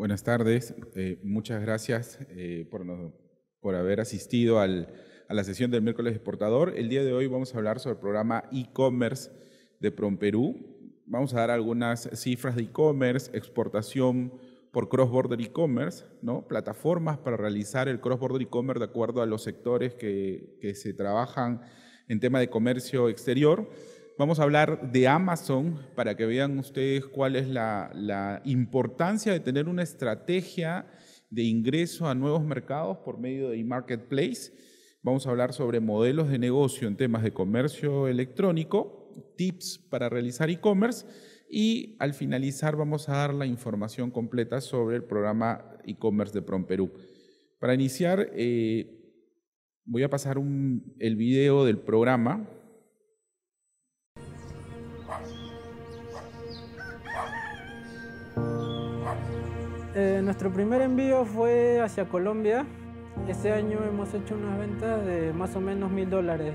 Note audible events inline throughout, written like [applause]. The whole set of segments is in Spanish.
Buenas tardes. Eh, muchas gracias eh, por, por, haber asistido a la sesión del miércoles exportador. El día de hoy vamos a hablar sobre el programa e-commerce de Promperú. Vamos a dar algunas cifras de e-commerce, exportación por cross-border e-commerce, ¿no? plataformas para realizar el cross-border e-commerce de acuerdo a los sectores que, que se trabajan en tema de comercio exterior Vamos a hablar de Amazon para que vean ustedes cuál es la, importancia de tener una estrategia de ingreso a nuevos mercados por medio de e-marketplace. Vamos a hablar sobre modelos de negocio en temas de comercio electrónico, tips para realizar e-commerce y al finalizar vamos a dar la información completa sobre el programa e-commerce de Prom Perú. Para iniciar, eh, voy a pasar el video del programa Eh, nuestro primer envío fue hacia Colombia. Ese año hemos hecho unas ventas de más o menos mil dólares.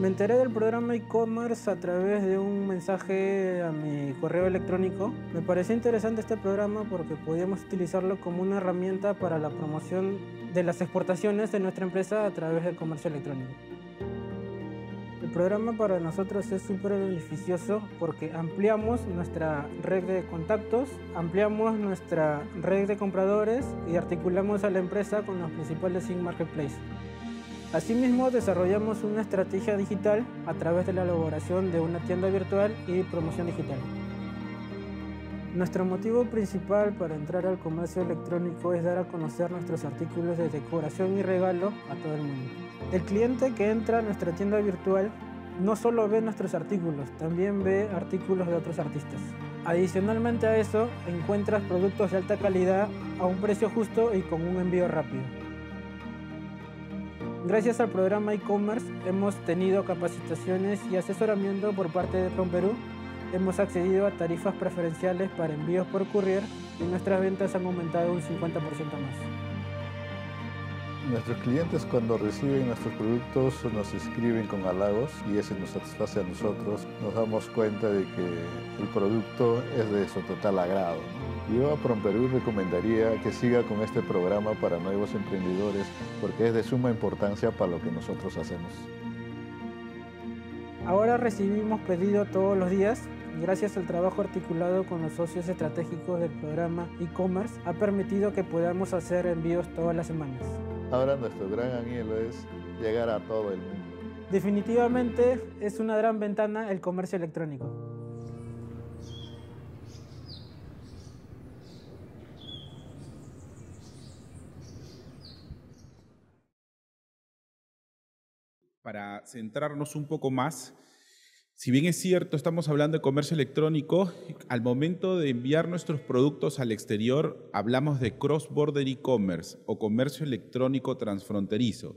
Me enteré del programa e-commerce a través de un mensaje a mi correo electrónico. Me pareció interesante este programa porque podíamos utilizarlo como una herramienta para la promoción de las exportaciones de nuestra empresa a través del comercio electrónico. El programa para nosotros es súper beneficioso porque ampliamos nuestra red de contactos, ampliamos nuestra red de compradores y articulamos a la empresa con los principales in marketplace. Asimismo, desarrollamos una estrategia digital a través de la elaboración de una tienda virtual y promoción digital. Nuestro motivo principal para entrar al comercio electrónico es dar a conocer nuestros artículos de decoración y regalo a todo el mundo. El cliente que entra a nuestra tienda virtual no solo ve nuestros artículos, también ve artículos de otros artistas. Adicionalmente a eso, encuentras productos de alta calidad a un precio justo y con un envío rápido. Gracias al programa e-commerce hemos tenido capacitaciones y asesoramiento por parte de Perú. Hemos accedido a tarifas preferenciales para envíos por courier y nuestras ventas han aumentado un 50% más. Nuestros clientes cuando reciben nuestros productos nos escriben con halagos y eso nos satisface a nosotros. Nos damos cuenta de que el producto es de su total agrado. Yo a Promperú recomendaría que siga con este programa para nuevos emprendedores porque es de suma importancia para lo que nosotros hacemos. Ahora recibimos pedido todos los días gracias al trabajo articulado con los socios estratégicos del programa e-commerce, ha permitido que podamos hacer envíos todas las semanas. Ahora nuestro gran anhelo es llegar a todo el mundo. Definitivamente es una gran ventana el comercio electrónico. Para centrarnos un poco más si bien es cierto, estamos hablando de comercio electrónico, al momento de enviar nuestros productos al exterior, hablamos de cross-border e-commerce o comercio electrónico transfronterizo.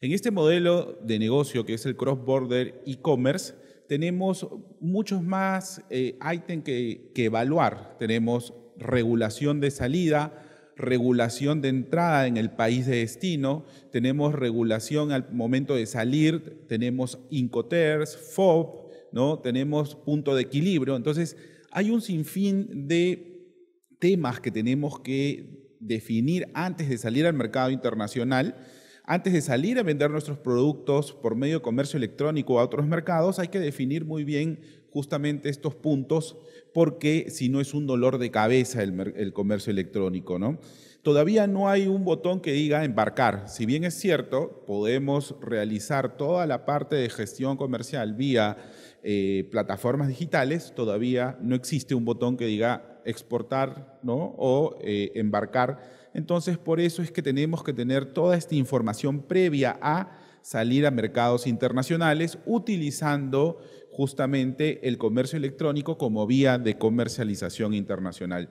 En este modelo de negocio que es el cross-border e-commerce, tenemos muchos más eh, ítems que, que evaluar. Tenemos regulación de salida, regulación de entrada en el país de destino, tenemos regulación al momento de salir, tenemos Incoters, FOB, tenemos punto de equilibrio. Entonces, hay un sinfín de temas que tenemos que definir antes de salir al mercado internacional. Antes de salir a vender nuestros productos por medio de comercio electrónico a otros mercados, hay que definir muy bien justamente estos puntos porque si no es un dolor de cabeza el, el comercio electrónico, ¿no? Todavía no hay un botón que diga embarcar. Si bien es cierto, podemos realizar toda la parte de gestión comercial vía eh, plataformas digitales todavía no existe un botón que diga exportar o eh, embarcar. Entonces, por eso es que tenemos que tener toda esta información previa a salir a mercados internacionales utilizando justamente el comercio electrónico como vía de comercialización internacional.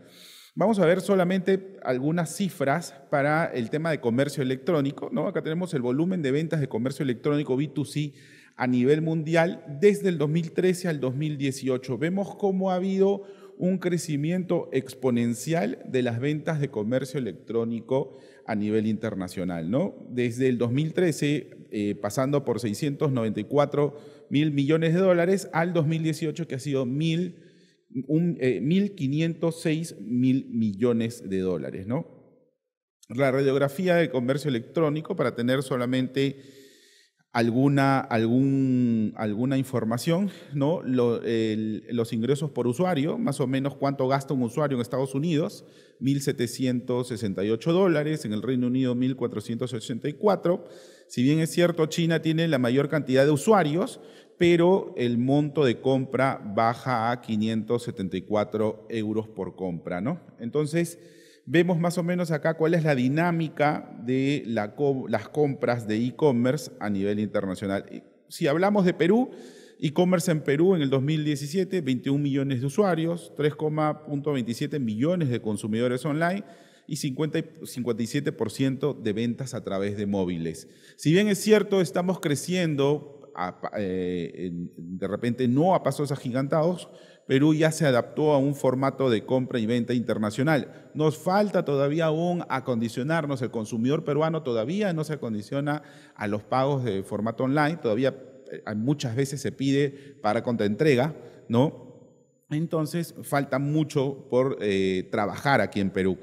Vamos a ver solamente algunas cifras para el tema de comercio electrónico. ¿no? Acá tenemos el volumen de ventas de comercio electrónico B2C a nivel mundial desde el 2013 al 2018. Vemos cómo ha habido un crecimiento exponencial de las ventas de comercio electrónico a nivel internacional. ¿no? Desde el 2013, eh, pasando por 694 mil millones de dólares, al 2018 que ha sido 1.506 eh, mil millones de dólares. ¿no? La radiografía de comercio electrónico, para tener solamente alguna, algún, alguna información, ¿no? los ingresos por usuario, más o menos cuánto gasta un usuario en Estados Unidos, 1.768 dólares, en el Reino Unido 1.484. Si bien es cierto, China tiene la mayor cantidad de usuarios, pero el monto de compra baja a 574 euros por compra, ¿no? Entonces, vemos más o menos acá cuál es la dinámica de la las compras de e-commerce a nivel internacional. Si hablamos de Perú, e-commerce en Perú en el 2017, 21 millones de usuarios, 3,27 millones de consumidores online y 57% de ventas a través de móviles. Si bien es cierto, estamos creciendo eh, de repente no a pasos agigantados, Perú ya se adaptó a un formato de compra y venta internacional. Nos falta todavía aún acondicionarnos, el consumidor peruano todavía no se acondiciona a los pagos de formato online, todavía eh, muchas veces se pide para contraentrega, ¿no? Entonces falta mucho por eh, trabajar aquí en Perú.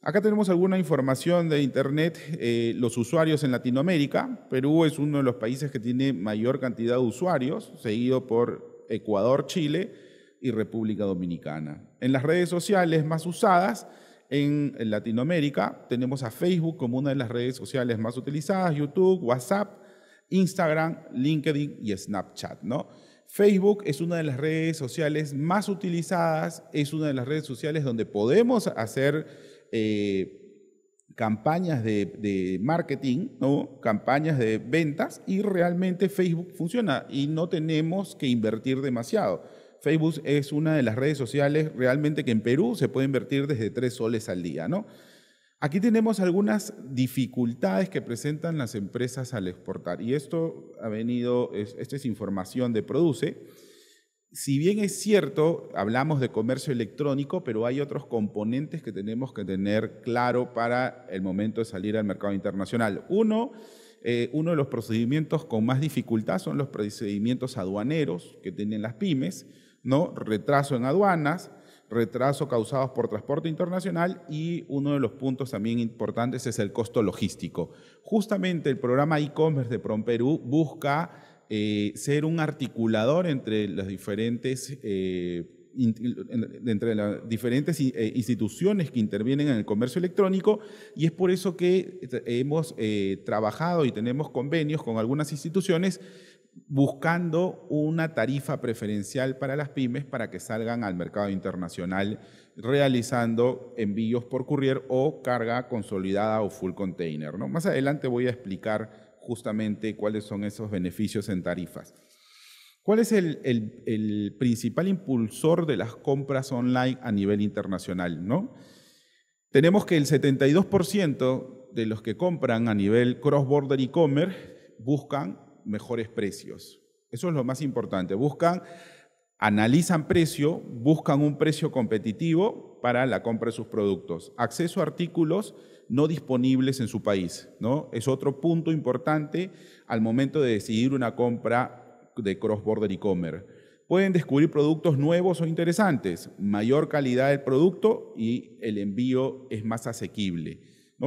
Acá tenemos alguna información de Internet, eh, los usuarios en Latinoamérica. Perú es uno de los países que tiene mayor cantidad de usuarios, seguido por Ecuador, Chile, y República Dominicana. En las redes sociales más usadas en Latinoamérica tenemos a Facebook como una de las redes sociales más utilizadas, YouTube, WhatsApp, Instagram, LinkedIn y Snapchat, ¿no? Facebook es una de las redes sociales más utilizadas, es una de las redes sociales donde podemos hacer eh, campañas de, marketing, ¿no? campañas de ventas y realmente Facebook funciona y no tenemos que invertir demasiado. Facebook es una de las redes sociales realmente que en Perú se puede invertir desde tres soles al día, ¿no? Aquí tenemos algunas dificultades que presentan las empresas al exportar y esto ha venido, esta es información de Produce. Si bien es cierto, hablamos de comercio electrónico, pero hay otros componentes que tenemos que tener claro para el momento de salir al mercado internacional. Uno, eh, uno de los procedimientos con más dificultad son los procedimientos aduaneros que tienen las pymes. ¿no? Retraso en aduanas, retraso causados por transporte internacional y uno de los puntos también importantes es el costo logístico. Justamente el programa e-commerce de Perú busca eh, ser un articulador entre las diferentes... Eh, entre las diferentes eh, instituciones que intervienen en el comercio electrónico y es por eso que hemos trabajado y tenemos convenios con algunas instituciones buscando una tarifa preferencial para las pymes para que salgan al mercado internacional realizando envíos por courier o carga consolidada o full container. Más adelante voy a explicar justamente cuáles son esos beneficios en tarifas. ¿Cuál es el, principal impulsor de las compras online a nivel internacional? Tenemos que el 72% de los que compran a nivel cross-border e-commerce buscan mejores precios. Eso es lo más importante. Buscan, analizan precio, buscan un precio competitivo para la compra de sus productos. Acceso a artículos no disponibles en su país, ¿no? Es otro punto importante al momento de decidir una compra de cross-border e-commerce. Pueden descubrir productos nuevos o interesantes, mayor calidad del producto y el envío es más asequible.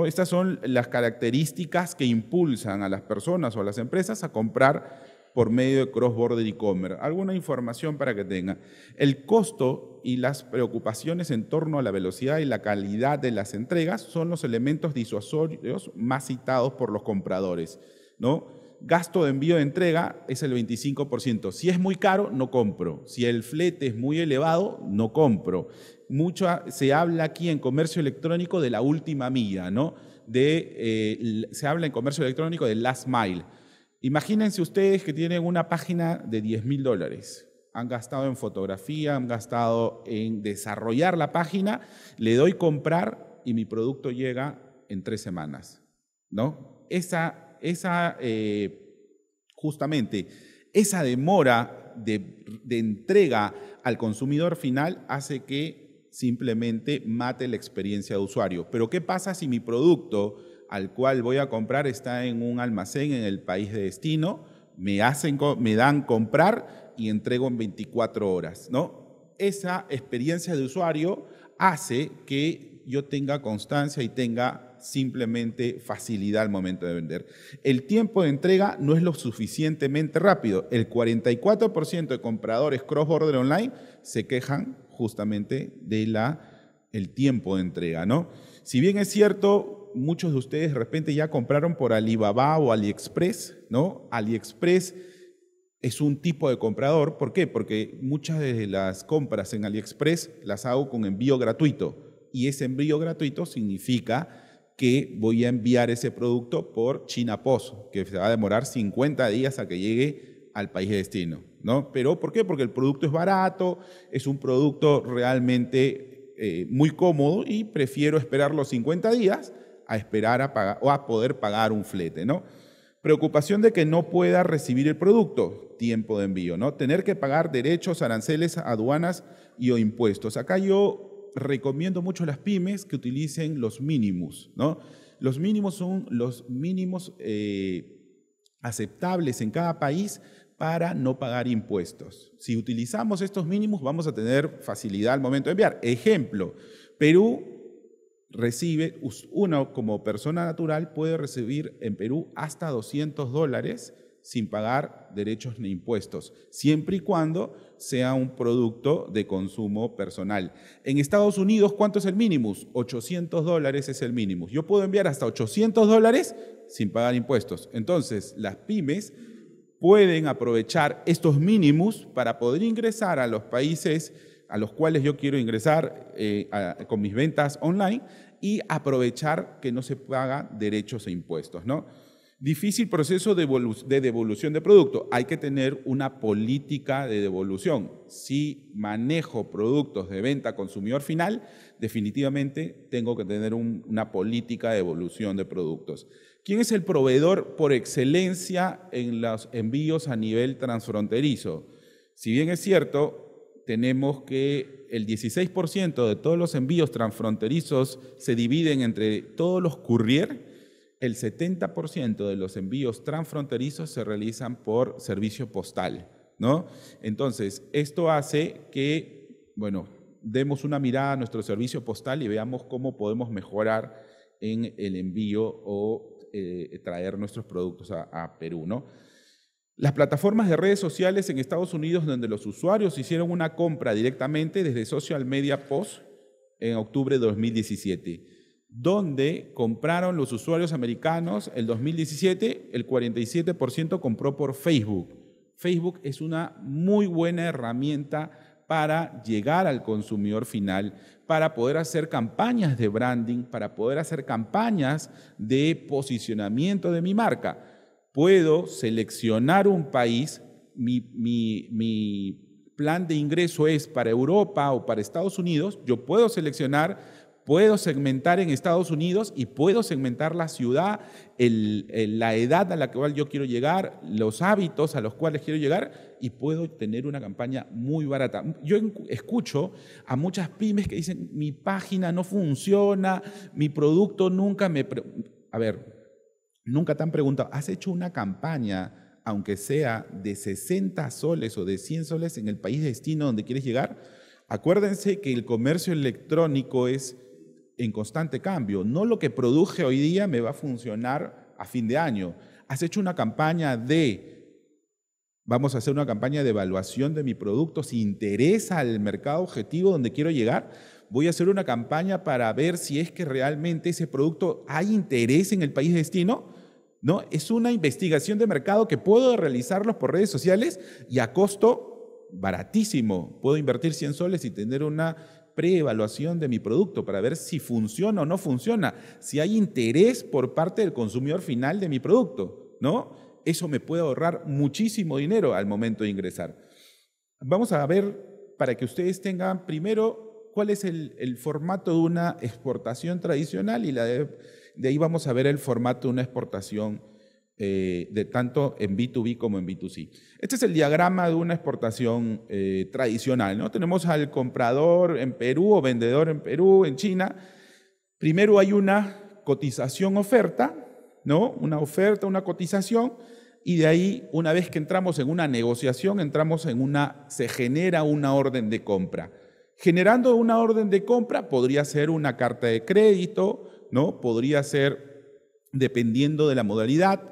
Estas son las características que impulsan a las personas o a las empresas a comprar por medio de cross-border e-commerce. Alguna información para que tengan. El costo y las preocupaciones en torno a la velocidad y la calidad de las entregas son los elementos disuasorios más citados por los compradores. ¿no? gasto de envío de entrega es el 25%. Si es muy caro, no compro. Si el flete es muy elevado, no compro mucho se habla aquí en comercio electrónico de la última milla, ¿no? Eh, se habla en comercio electrónico del last mile. Imagínense ustedes que tienen una página de 10 mil dólares. Han gastado en fotografía, han gastado en desarrollar la página, le doy comprar y mi producto llega en tres semanas, ¿no? Esa, esa eh, justamente, esa demora de entrega al consumidor final hace que simplemente mate la experiencia de usuario. Pero ¿qué pasa si mi producto al cual voy a comprar está en un almacén en el país de destino? Me, hacen, me dan comprar y entrego en 24 horas, ¿no? Esa experiencia de usuario hace que yo tenga constancia y tenga simplemente facilidad al momento de vender. El tiempo de entrega no es lo suficientemente rápido. El 44% de compradores cross-border online se quejan justamente de la, el tiempo de entrega, ¿no? Si bien es cierto, muchos de ustedes de repente ya compraron por Alibaba o AliExpress, ¿no? AliExpress es un tipo de comprador, ¿por qué? Porque muchas de las compras en AliExpress las hago con envío gratuito y ese envío gratuito significa que voy a enviar ese producto por China Post, que se va a demorar 50 días a que llegue al país de destino. Pero ¿por qué? Porque el producto es barato, es un producto realmente eh, muy cómodo y prefiero esperar los 50 días a esperar a o a poder pagar un flete, Preocupación de que no pueda recibir el producto, tiempo de envío, ¿no? Tener que pagar derechos, aranceles, aduanas y o impuestos. Acá yo recomiendo mucho a las pymes que utilicen los mínimos, Los mínimos son los mínimos eh, aceptables en cada país para no pagar impuestos. Si utilizamos estos mínimos vamos a tener facilidad al momento de enviar. Ejemplo, Perú recibe, uno como persona natural puede recibir en Perú hasta 200 dólares sin pagar derechos ni impuestos, siempre y cuando sea un producto de consumo personal. En Estados Unidos, ¿cuánto es el mínimo? 800 dólares es el mínimo. Yo puedo enviar hasta 800 dólares sin pagar impuestos. Entonces, las pymes pueden aprovechar estos mínimos para poder ingresar a los países a los cuales yo quiero ingresar eh, con mis ventas online y aprovechar que no se paga derechos e impuestos, ¿no? Difícil proceso de, devolución de producto. Hay que tener una política de devolución. Si manejo productos de venta consumidor final, definitivamente tengo que tener una política de devolución de productos. ¿Quién es el proveedor por excelencia en los envíos a nivel transfronterizo? Si bien es cierto, tenemos que el 16% de todos los envíos transfronterizos se dividen entre todos los courier, el 70% de los envíos transfronterizos se realizan por servicio postal, ¿no? Entonces, esto hace que, bueno, demos una mirada a nuestro servicio postal y veamos cómo podemos mejorar en el envío o eh, traer nuestros productos a, Perú, ¿no? Las plataformas de redes sociales en Estados Unidos donde los usuarios hicieron una compra directamente desde Social Media Post en octubre de 2017, donde compraron los usuarios americanos el 2017, el 47% compró por Facebook. Facebook es una muy buena herramienta para llegar al consumidor final, para poder hacer campañas de branding, para poder hacer campañas de posicionamiento de mi marca. Puedo seleccionar un país, mi, plan de ingreso es para Europa o para Estados Unidos, yo puedo seleccionar puedo segmentar en Estados Unidos y puedo segmentar la ciudad, la edad a la cual yo quiero llegar, los hábitos a los cuales quiero llegar y puedo tener una campaña muy barata. Yo escucho a muchas pymes que dicen, mi página no funciona, mi producto nunca me... A ver, nunca te han preguntado, ¿has hecho una campaña? aunque sea de 60 soles o de 100 soles en el país destino donde quieres llegar, acuérdense que el comercio electrónico es en constante cambio. No lo que produje hoy día me va a funcionar a fin de año. Has hecho una campaña de, vamos a hacer una campaña de evaluación de mi producto, si interesa al mercado objetivo donde quiero llegar, voy a hacer una campaña para ver si es que realmente ese producto hay interés en el país destino. ¿No? Es una investigación de mercado que puedo realizarlos por redes sociales y a costo baratísimo. Puedo invertir 100 soles y tener una pre-evaluación de mi producto para ver si funciona o no funciona, si hay interés por parte del consumidor final de mi producto, ¿no? Eso me puede ahorrar muchísimo dinero al momento de ingresar. Vamos a ver para que ustedes tengan primero cuál es el, formato de una exportación tradicional y la de, de ahí vamos a ver el formato de una exportación eh, de tanto en B2B como en B2C. Este es el diagrama de una exportación eh, tradicional, ¿no? Tenemos al comprador en Perú o vendedor en Perú, en China. Primero hay una cotización oferta, ¿no? Una oferta, una cotización y de ahí, una vez que entramos en una negociación, entramos en una, se genera una orden de compra. Generando una orden de compra podría ser una carta de crédito, ¿no? Podría ser, dependiendo de la modalidad,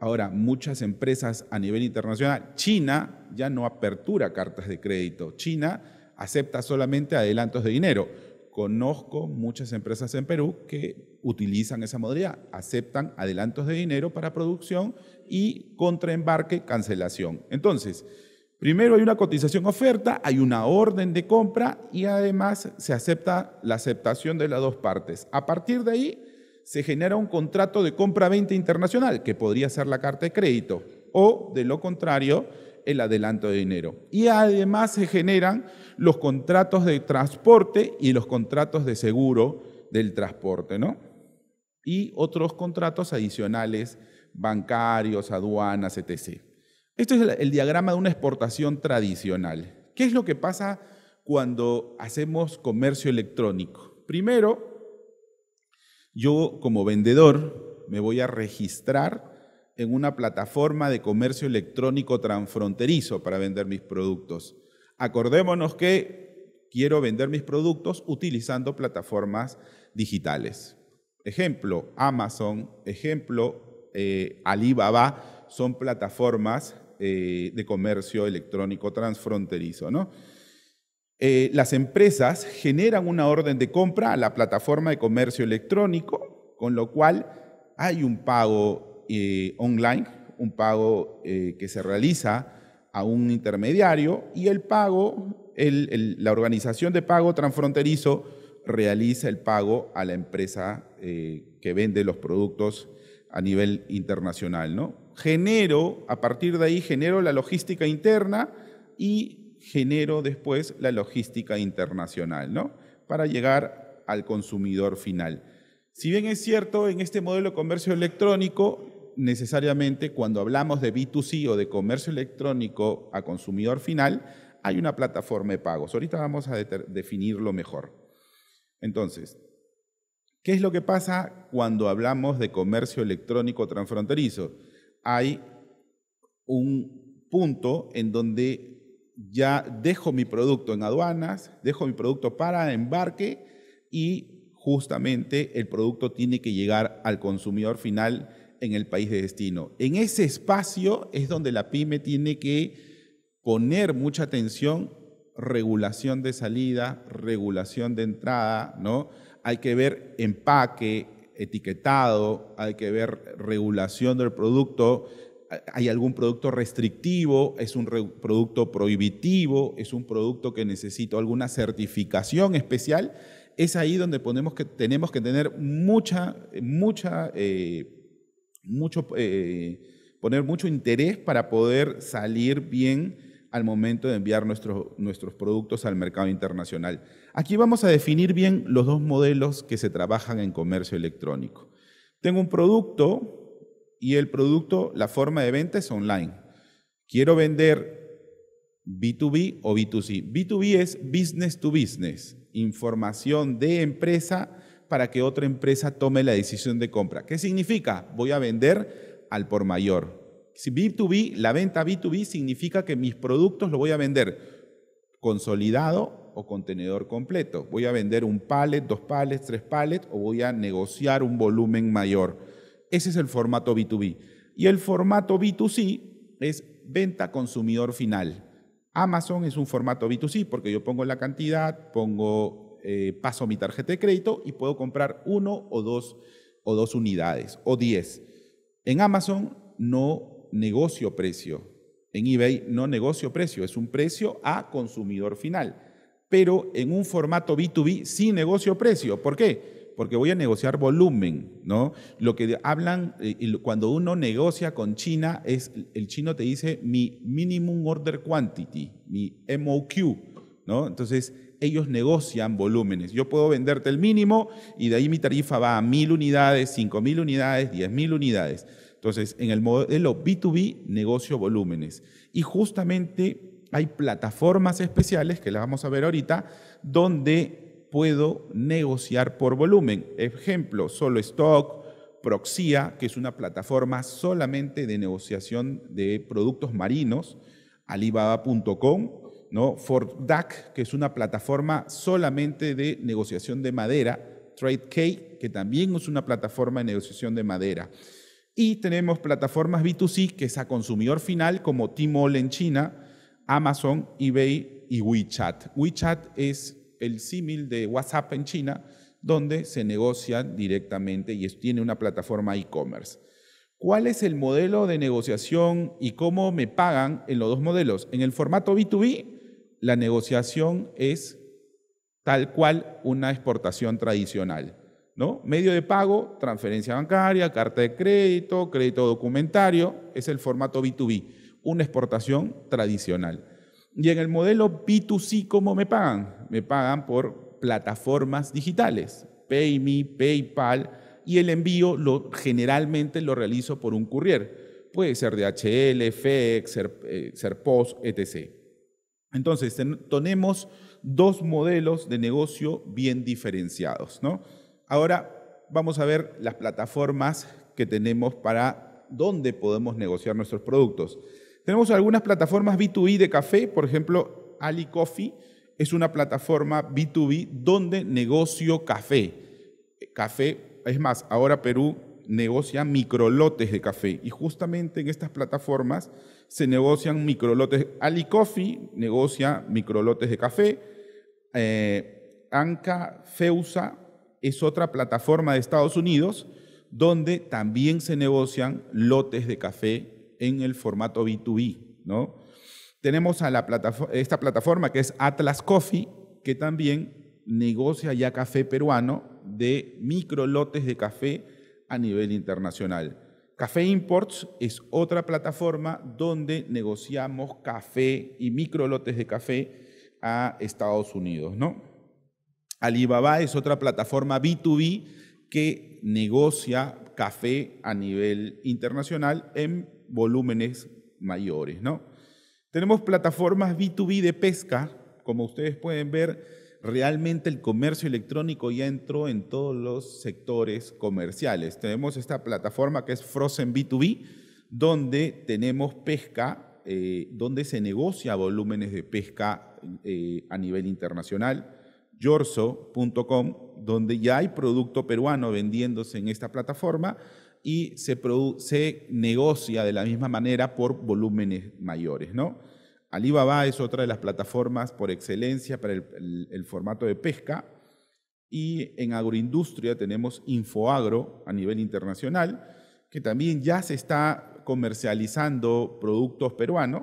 ahora, muchas empresas a nivel internacional, China ya no apertura cartas de crédito, China acepta solamente adelantos de dinero. Conozco muchas empresas en Perú que utilizan esa modalidad, aceptan adelantos de dinero para producción y contraembarque, cancelación. Entonces, Primero hay una cotización oferta, hay una orden de compra y además se acepta la aceptación de las dos partes. A partir de ahí se genera un contrato de compra-venta internacional, que podría ser la carta de crédito, o de lo contrario, el adelanto de dinero. Y además se generan los contratos de transporte y los contratos de seguro del transporte, ¿no? Y otros contratos adicionales, bancarios, aduanas, etc. Esto es el diagrama de una exportación tradicional. ¿Qué es lo que pasa cuando hacemos comercio electrónico? Primero, yo como vendedor me voy a registrar en una plataforma de comercio electrónico transfronterizo para vender mis productos. Acordémonos que quiero vender mis productos utilizando plataformas digitales. Ejemplo, Amazon, ejemplo, eh, Alibaba son plataformas eh, de comercio electrónico transfronterizo, ¿no? Eh, las empresas generan una orden de compra a la plataforma de comercio electrónico, con lo cual hay un pago eh, online, un pago eh, que se realiza a un intermediario y el pago, la organización de pago transfronterizo realiza el pago a la empresa que vende los productos a nivel internacional. ¿no? Genero, a partir de ahí, genero la logística interna y genero después la logística internacional, ¿no? Para llegar al consumidor final. Si bien es cierto, en este modelo de comercio electrónico, necesariamente cuando hablamos de B2C o de comercio electrónico a consumidor final, hay una plataforma de pagos. Ahorita vamos a definirlo mejor. Entonces, ¿qué es lo que pasa cuando hablamos de comercio electrónico transfronterizo? Hay un punto en donde ya dejo mi producto en aduanas, dejo mi producto para embarque y justamente el producto tiene que llegar al consumidor final en el país de destino. En ese espacio es donde la pyme tiene que poner mucha atención, regulación de salida, regulación de entrada, ¿no? Hay que ver empaque, etiquetado, hay que ver regulación del producto, hay algún producto restrictivo, es un producto prohibitivo, es un producto que necesita alguna certificación especial, es ahí donde tenemos que tener mucha, mucha, eh, mucho, eh, poner mucho interés para poder salir bien al momento de enviar nuestros productos al mercado internacional. Aquí vamos a definir bien los dos modelos que se trabajan en comercio electrónico. Tengo un producto y el producto, la forma de venta es online. Quiero vender B2B o B2C. B2B es business to business, información de empresa para que otra empresa tome la decisión de compra. ¿Qué significa? Voy a vender al por mayor. Si B2B, la venta B2B significa que mis productos los voy a vender consolidado o contenedor completo. Voy a vender un pallet, dos pallets, tres pallets o voy a negociar un volumen mayor. Ese es el formato B2B. Y el formato B2C es venta consumidor final. Amazon es un formato B2C porque yo pongo la cantidad, pongo, eh, paso mi tarjeta de crédito y puedo comprar uno o dos, o dos unidades o diez. En Amazon no negocio precio. En eBay no negocio precio, es un precio a consumidor final. Pero en un formato B2B sí negocio precio. ¿Por qué? Porque voy a negociar volumen, ¿no? Lo que hablan, eh, cuando uno negocia con China, es el chino te dice mi minimum order quantity, mi MOQ, ¿no? Entonces, ellos negocian volúmenes. Yo puedo venderte el mínimo y de ahí mi tarifa va a mil unidades, cinco mil unidades, diez mil unidades. Entonces, en el modelo B2B, negocio volúmenes. Y justamente hay plataformas especiales, que las vamos a ver ahorita, donde puedo negociar por volumen. Ejemplo, solo stock, Proxia, que es una plataforma solamente de negociación de productos marinos, alibaba.com, ¿no? Fordac, que es una plataforma solamente de negociación de madera, TradeK, que también es una plataforma de negociación de madera. Y tenemos plataformas B2C, que es a consumidor final, como Tmall en China, Amazon, eBay y WeChat. WeChat es el símil de WhatsApp en China, donde se negocia directamente y tiene una plataforma e-commerce. ¿Cuál es el modelo de negociación y cómo me pagan en los dos modelos? En el formato B2B, la negociación es tal cual una exportación tradicional. ¿no? Medio de pago, transferencia bancaria, carta de crédito, crédito documentario, es el formato B2B, una exportación tradicional. Y en el modelo B2C, ¿cómo me pagan? me pagan por plataformas digitales, PayMe, PayPal, y el envío lo, generalmente lo realizo por un courier. Puede ser DHL, FedEx, eh, SerPost, etc. Entonces, tenemos dos modelos de negocio bien diferenciados. Ahora vamos a ver las plataformas que tenemos para dónde podemos negociar nuestros productos. Tenemos algunas plataformas B2B de café, por ejemplo, AliCoffee, es una plataforma B2B donde negocio café. Café, es más, ahora Perú negocia microlotes de café y justamente en estas plataformas se negocian microlotes. Ali negocia microlotes de café. Eh, Anca Feusa es otra plataforma de Estados Unidos donde también se negocian lotes de café en el formato B2B, ¿no? Tenemos a la esta plataforma que es Atlas Coffee, que también negocia ya café peruano de micro lotes de café a nivel internacional. Café Imports es otra plataforma donde negociamos café y micro lotes de café a Estados Unidos, ¿no? Alibaba es otra plataforma B2B que negocia café a nivel internacional en volúmenes mayores, ¿no? Tenemos plataformas B2B de pesca, como ustedes pueden ver, realmente el comercio electrónico ya entró en todos los sectores comerciales. Tenemos esta plataforma que es Frozen B2B, donde tenemos pesca, eh, donde se negocia volúmenes de pesca eh, a nivel internacional, yorso.com, donde ya hay producto peruano vendiéndose en esta plataforma y se, se negocia de la misma manera por volúmenes mayores. ¿no? Alibaba es otra de las plataformas por excelencia para el, formato de pesca y en agroindustria tenemos Infoagro a nivel internacional, que también ya se está comercializando productos peruanos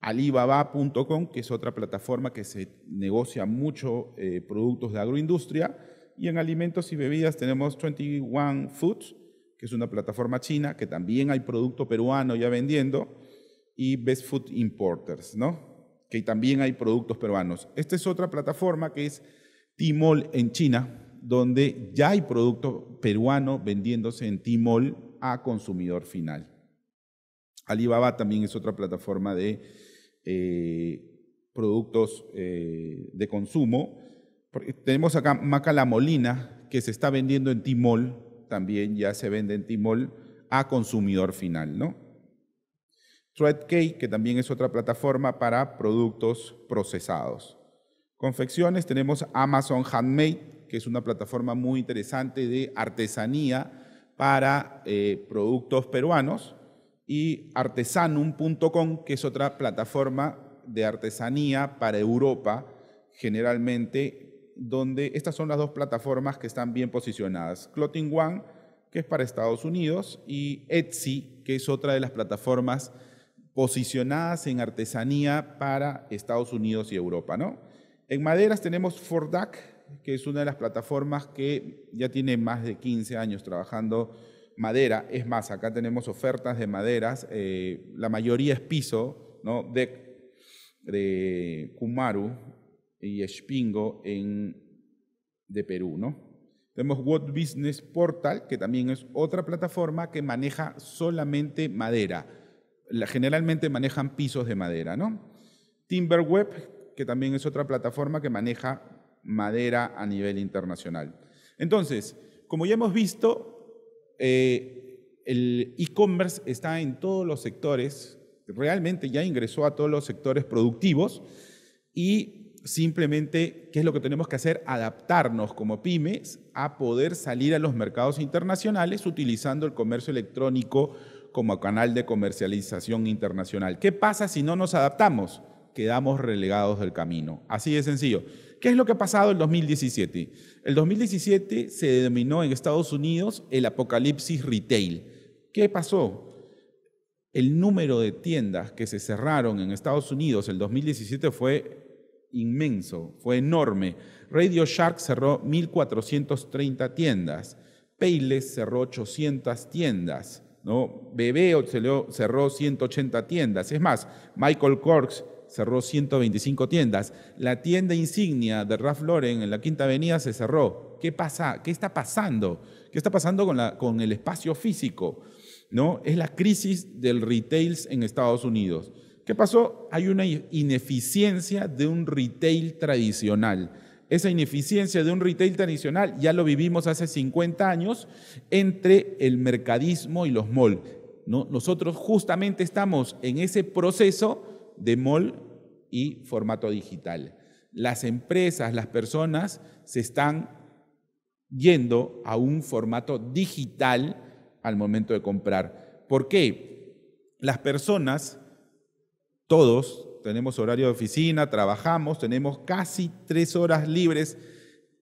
Alibaba.com, que es otra plataforma que se negocia mucho eh, productos de agroindustria. Y en alimentos y bebidas tenemos 21 Foods, que es una plataforma china, que también hay producto peruano ya vendiendo, y Best Food Importers, ¿no? Que también hay productos peruanos. Esta es otra plataforma que es Tmall en China, donde ya hay producto peruano vendiéndose en Tmall a consumidor final. Alibaba también es otra plataforma de eh, productos eh, de consumo. Tenemos acá Maca La Molina, que se está vendiendo en Tmall, también ya se vende en Timol a consumidor final, ¿no? Threadcake, que también es otra plataforma para productos procesados. Confecciones, tenemos Amazon Handmade, que es una plataforma muy interesante de artesanía para eh, productos peruanos, y artesanum.com, que es otra plataforma de artesanía para Europa, generalmente donde estas son las dos plataformas que están bien posicionadas. Clothing One, que es para Estados Unidos, y Etsy, que es otra de las plataformas posicionadas en artesanía para Estados Unidos y Europa. ¿no? En maderas tenemos Fordac, que es una de las plataformas que ya tiene más de 15 años trabajando madera. Es más, acá tenemos ofertas de maderas, eh, la mayoría es piso, ¿no? de Kumaru, y Espingo en, de Perú, ¿no? Tenemos What Business Portal, que también es otra plataforma que maneja solamente madera. Generalmente manejan pisos de madera, ¿no? Timberweb, que también es otra plataforma que maneja madera a nivel internacional. Entonces, como ya hemos visto, eh, el e-commerce está en todos los sectores, realmente ya ingresó a todos los sectores productivos y Simplemente, ¿qué es lo que tenemos que hacer? Adaptarnos como pymes a poder salir a los mercados internacionales utilizando el comercio electrónico como canal de comercialización internacional. ¿Qué pasa si no nos adaptamos? Quedamos relegados del camino. Así de sencillo. ¿Qué es lo que ha pasado en 2017? El 2017 se denominó en Estados Unidos el apocalipsis retail. ¿Qué pasó? El número de tiendas que se cerraron en Estados Unidos el 2017 fue inmenso, fue enorme. Radio Shark cerró 1.430 tiendas, Payless cerró 800 tiendas, ¿no? Bebé cerró 180 tiendas. Es más, Michael Corks cerró 125 tiendas. La tienda insignia de Ralph Lauren en la Quinta Avenida se cerró. ¿Qué pasa? ¿Qué está pasando? ¿Qué está pasando con, con el espacio físico? ¿No? Es la crisis del retail en Estados Unidos. ¿Qué pasó? Hay una ineficiencia de un retail tradicional. Esa ineficiencia de un retail tradicional ya lo vivimos hace 50 años entre el mercadismo y los malls. Nosotros justamente estamos en ese proceso de mall y formato digital. Las empresas, las personas se están yendo a un formato digital al momento de comprar. ¿Por qué? Las personas todos tenemos horario de oficina, trabajamos, tenemos casi tres horas libres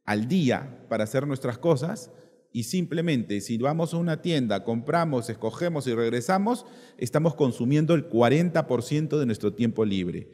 al día para hacer nuestras cosas y simplemente si vamos a una tienda, compramos, escogemos y regresamos, estamos consumiendo el 40% de nuestro tiempo libre.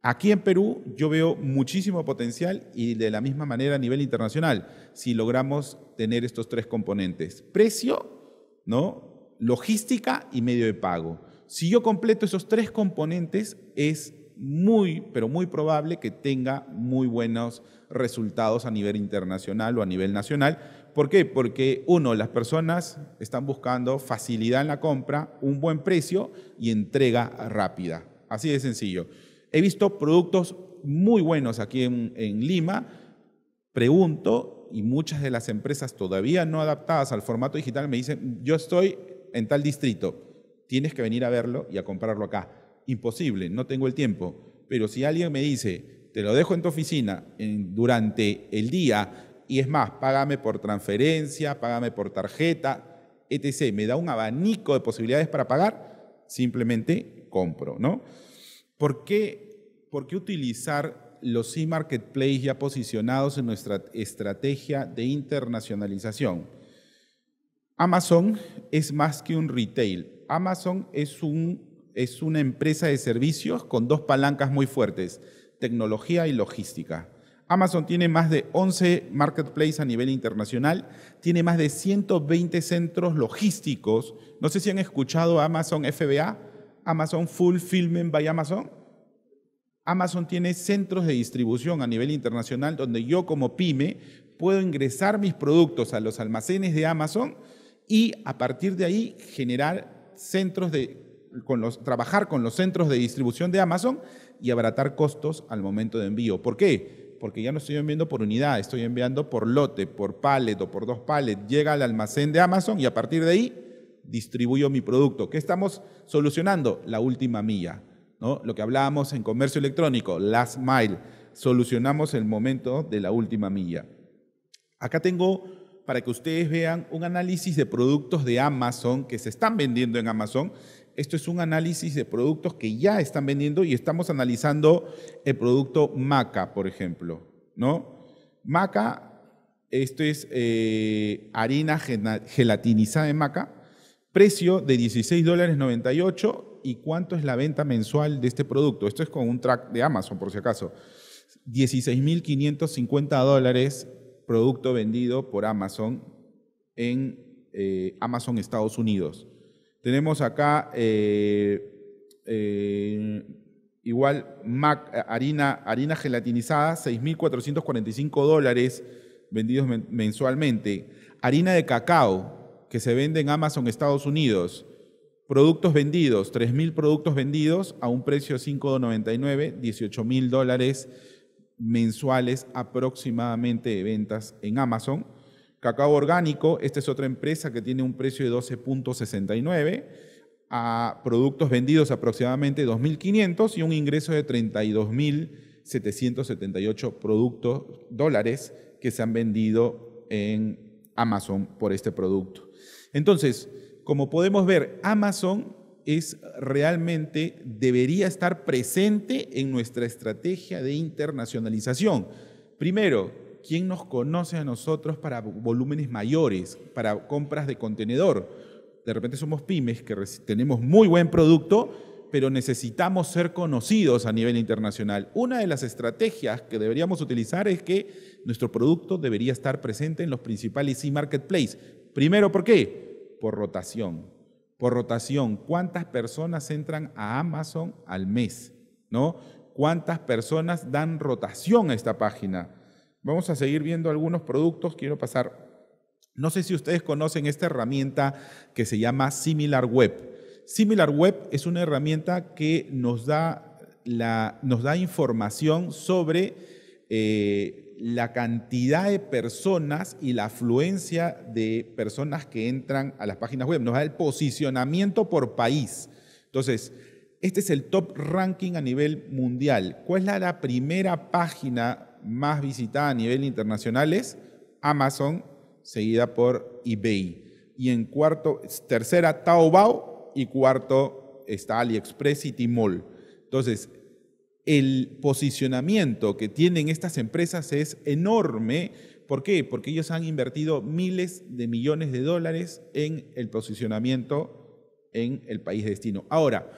Aquí en Perú yo veo muchísimo potencial y de la misma manera a nivel internacional, si logramos tener estos tres componentes, precio, ¿no? logística y medio de pago. Si yo completo esos tres componentes, es muy, pero muy probable que tenga muy buenos resultados a nivel internacional o a nivel nacional. ¿Por qué? Porque uno, las personas están buscando facilidad en la compra, un buen precio y entrega rápida. Así de sencillo. He visto productos muy buenos aquí en, Lima. Pregunto y muchas de las empresas todavía no adaptadas al formato digital me dicen, yo estoy en tal distrito tienes que venir a verlo y a comprarlo acá. Imposible, no tengo el tiempo. Pero si alguien me dice, te lo dejo en tu oficina durante el día y es más, págame por transferencia, págame por tarjeta, etc., me da un abanico de posibilidades para pagar, simplemente compro, ¿no? ¿Por qué, por qué utilizar los e-marketplace ya posicionados en nuestra estrategia de internacionalización? Amazon es más que un retail, Amazon es, un, es una empresa de servicios con dos palancas muy fuertes, tecnología y logística. Amazon tiene más de 11 marketplaces a nivel internacional, tiene más de 120 centros logísticos. No sé si han escuchado Amazon FBA, Amazon Fulfillment by Amazon. Amazon tiene centros de distribución a nivel internacional donde yo como pyme puedo ingresar mis productos a los almacenes de Amazon y a partir de ahí generar centros de, con trabajar con los centros de distribución de Amazon y abaratar costos al momento de envío. ¿Por qué? Porque ya no estoy enviando por unidad, estoy enviando por lote, por palet o por dos pallets. Llega al almacén de Amazon y a partir de ahí distribuyo mi producto. ¿Qué estamos solucionando? La última milla, ¿no? Lo que hablábamos en comercio electrónico, last mile. Solucionamos el momento de la última milla. Acá tengo para que ustedes vean un análisis de productos de Amazon que se están vendiendo en Amazon. Esto es un análisis de productos que ya están vendiendo y estamos analizando el producto Maca, por ejemplo, ¿no? Maca, esto es eh, harina gelatinizada de maca, precio de $16.98. dólares y cuánto es la venta mensual de este producto. Esto es con un track de Amazon, por si acaso. 16.550 dólares producto vendido por Amazon en eh, Amazon Estados Unidos. Tenemos acá eh, eh, igual harina, harina gelatinizada, 6.445 dólares vendidos mensualmente. Harina de cacao que se vende en Amazon Estados Unidos. Productos vendidos, 3.000 productos vendidos a un precio de 5.99, 18.000 dólares mensuales aproximadamente de ventas en Amazon. Cacao Orgánico, esta es otra empresa que tiene un precio de 12.69 a productos vendidos aproximadamente 2.500 y un ingreso de 32.778 productos dólares que se han vendido en Amazon por este producto. Entonces, como podemos ver, Amazon es realmente debería estar presente en nuestra estrategia de internacionalización. Primero, ¿quién nos conoce a nosotros para volúmenes mayores, para compras de contenedor? De repente somos pymes que tenemos muy buen producto, pero necesitamos ser conocidos a nivel internacional. Una de las estrategias que deberíamos utilizar es que nuestro producto debería estar presente en los principales e-marketplace. Primero, ¿por qué? Por rotación por rotación, cuántas personas entran a Amazon al mes, ¿no? Cuántas personas dan rotación a esta página. Vamos a seguir viendo algunos productos, quiero pasar. No sé si ustedes conocen esta herramienta que se llama Similar Web. Similar Web es una herramienta que nos da, la, nos da información sobre eh, la cantidad de personas y la afluencia de personas que entran a las páginas web. Nos da el posicionamiento por país. Entonces, este es el top ranking a nivel mundial. ¿Cuál es la, primera página más visitada a nivel internacional? Es Amazon, seguida por eBay. Y en cuarto, tercera, Taobao y cuarto está AliExpress y Timol. Entonces, el posicionamiento que tienen estas empresas es enorme. ¿Por qué? Porque ellos han invertido miles de millones de dólares en el posicionamiento en el país de destino. Ahora,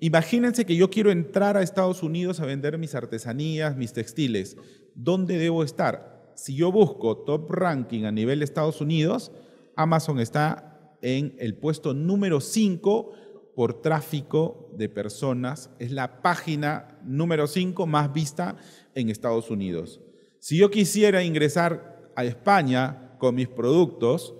imagínense que yo quiero entrar a Estados Unidos a vender mis artesanías, mis textiles. ¿Dónde debo estar? Si yo busco top ranking a nivel de Estados Unidos, Amazon está en el puesto número 5 por tráfico de personas es la página número 5 más vista en Estados Unidos. Si yo quisiera ingresar a España con mis productos,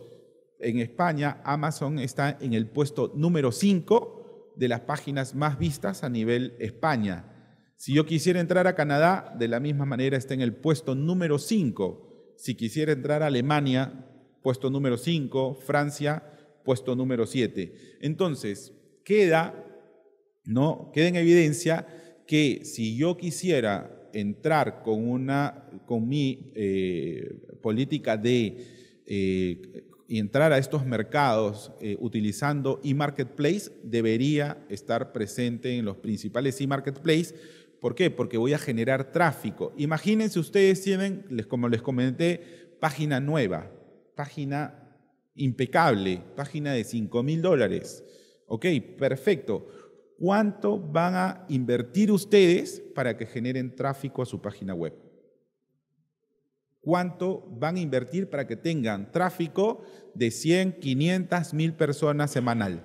en España Amazon está en el puesto número 5 de las páginas más vistas a nivel España. Si yo quisiera entrar a Canadá, de la misma manera está en el puesto número 5. Si quisiera entrar a Alemania, puesto número 5, Francia, puesto número 7. Entonces, queda, ¿no? queda en evidencia que si yo quisiera entrar con, una, con mi eh, política de eh, entrar a estos mercados eh, utilizando e-marketplace, debería estar presente en los principales e-marketplace. ¿Por qué? Porque voy a generar tráfico. Imagínense ustedes tienen, como les comenté, página nueva, página impecable, página de 5 mil dólares Ok, perfecto. ¿Cuánto van a invertir ustedes para que generen tráfico a su página web? ¿Cuánto van a invertir para que tengan tráfico de 100, 500, mil personas semanal?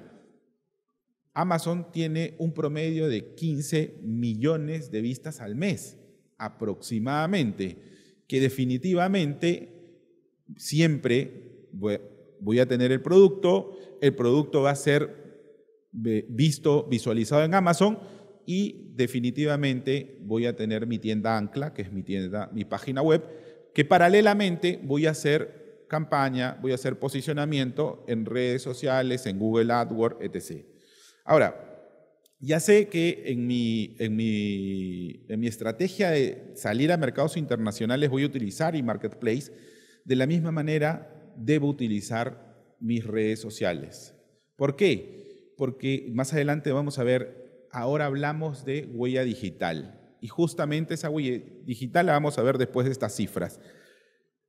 Amazon tiene un promedio de 15 millones de vistas al mes, aproximadamente, que definitivamente siempre voy a tener el producto, el producto va a ser visto, visualizado en Amazon y definitivamente voy a tener mi tienda ancla, que es mi tienda, mi página web, que paralelamente voy a hacer campaña, voy a hacer posicionamiento en redes sociales, en Google AdWords, etc. Ahora, ya sé que en mi, en mi, estrategia de salir a mercados internacionales voy a utilizar y marketplace, de la misma manera debo utilizar mis redes sociales. ¿Por qué? porque más adelante vamos a ver, ahora hablamos de huella digital. Y justamente esa huella digital la vamos a ver después de estas cifras.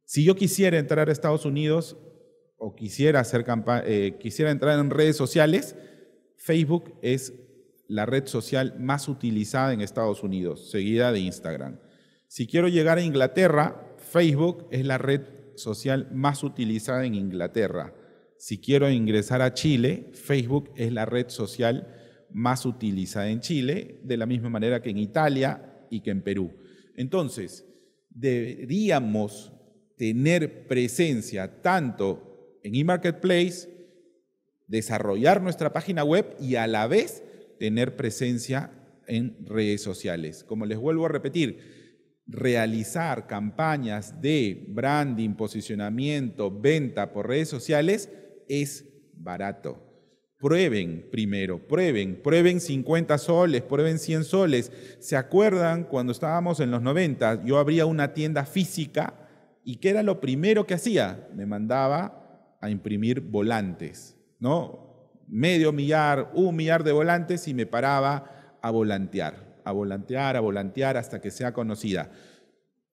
Si yo quisiera entrar a Estados Unidos o quisiera, eh, quisiera entrar en redes sociales, Facebook es la red social más utilizada en Estados Unidos, seguida de Instagram. Si quiero llegar a Inglaterra, Facebook es la red social más utilizada en Inglaterra si quiero ingresar a Chile, Facebook es la red social más utilizada en Chile, de la misma manera que en Italia y que en Perú. Entonces, deberíamos tener presencia tanto en e-marketplace, desarrollar nuestra página web y a la vez tener presencia en redes sociales. Como les vuelvo a repetir, realizar campañas de branding, posicionamiento, venta por redes sociales es barato. Prueben primero, prueben, prueben 50 soles, prueben 100 soles. ¿Se acuerdan cuando estábamos en los 90? Yo abría una tienda física y ¿qué era lo primero que hacía? Me mandaba a imprimir volantes, ¿no? Medio millar, un millar de volantes y me paraba a volantear, a volantear, a volantear hasta que sea conocida.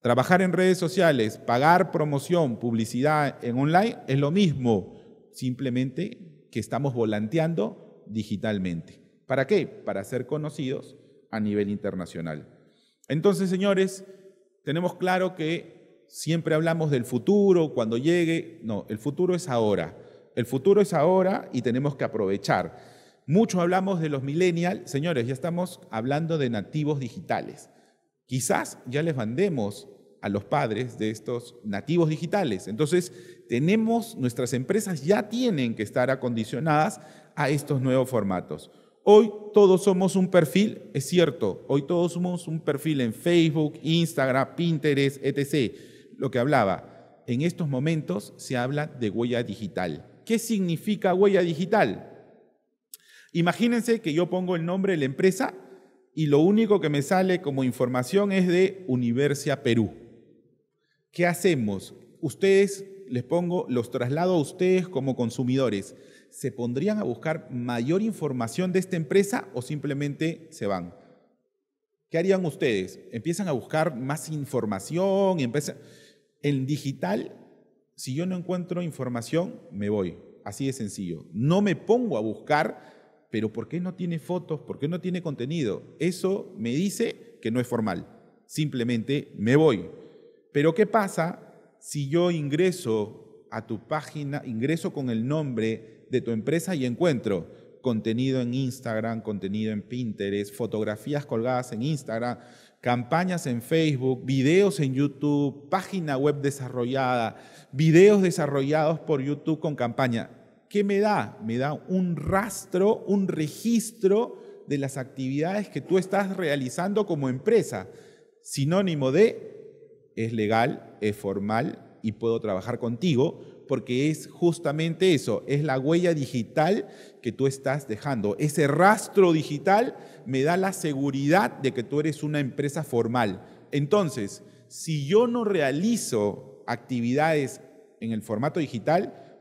Trabajar en redes sociales, pagar promoción, publicidad en online es lo mismo simplemente que estamos volanteando digitalmente. ¿Para qué? Para ser conocidos a nivel internacional. Entonces, señores, tenemos claro que siempre hablamos del futuro, cuando llegue. No, el futuro es ahora. El futuro es ahora y tenemos que aprovechar. Mucho hablamos de los millennials. Señores, ya estamos hablando de nativos digitales. Quizás ya les mandemos a los padres de estos nativos digitales. Entonces, tenemos, nuestras empresas ya tienen que estar acondicionadas a estos nuevos formatos. Hoy todos somos un perfil, es cierto, hoy todos somos un perfil en Facebook, Instagram, Pinterest, etc. Lo que hablaba, en estos momentos se habla de huella digital. ¿Qué significa huella digital? Imagínense que yo pongo el nombre de la empresa y lo único que me sale como información es de Universia Perú. ¿Qué hacemos? Ustedes les pongo, los traslado a ustedes como consumidores. ¿Se pondrían a buscar mayor información de esta empresa o simplemente se van? ¿Qué harían ustedes? ¿Empiezan a buscar más información? Empiezan... En digital, si yo no encuentro información, me voy. Así de sencillo. No me pongo a buscar, pero ¿por qué no tiene fotos? ¿Por qué no tiene contenido? Eso me dice que no es formal. Simplemente me voy. Pero ¿qué pasa si yo ingreso a tu página, ingreso con el nombre de tu empresa y encuentro contenido en Instagram, contenido en Pinterest, fotografías colgadas en Instagram, campañas en Facebook, videos en YouTube, página web desarrollada, videos desarrollados por YouTube con campaña. ¿Qué me da? Me da un rastro, un registro de las actividades que tú estás realizando como empresa. Sinónimo de es legal, eh, formal y puedo trabajar contigo porque es justamente eso, es la huella digital que tú estás dejando. Ese rastro digital me da la seguridad de que tú eres una empresa formal. Entonces, si yo no realizo actividades en el formato digital,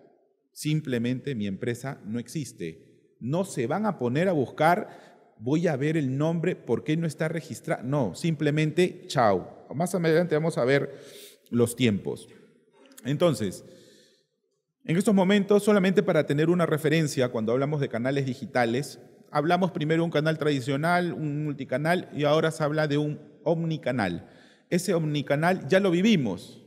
simplemente mi empresa no existe. No se van a poner a buscar, voy a ver el nombre, ¿por qué no está registrado? No, simplemente chao. Más adelante vamos a ver los tiempos. Entonces, en estos momentos, solamente para tener una referencia, cuando hablamos de canales digitales, hablamos primero un canal tradicional, un multicanal, y ahora se habla de un omnicanal. Ese omnicanal ya lo vivimos.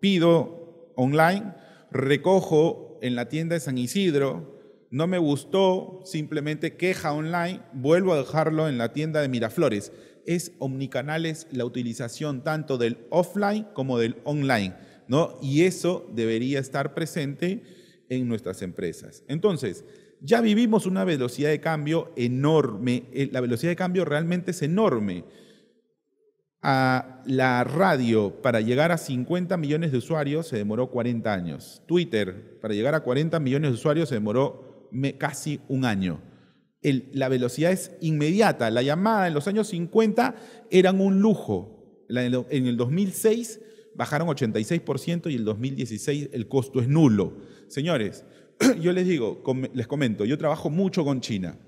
Pido online, recojo en la tienda de San Isidro, no me gustó, simplemente queja online, vuelvo a dejarlo en la tienda de Miraflores es omnicanales la utilización tanto del offline como del online, ¿no? Y eso debería estar presente en nuestras empresas. Entonces, ya vivimos una velocidad de cambio enorme, eh, la velocidad de cambio realmente es enorme. A la radio para llegar a 50 millones de usuarios se demoró 40 años. Twitter para llegar a 40 millones de usuarios se demoró casi un año la velocidad es inmediata. La llamada en los años 50 eran un lujo. en el 2006 bajaron 86% y el 2016 el costo es nulo. Señores, [clears throat] yo les digo, les comento, yo trabajo mucho con China.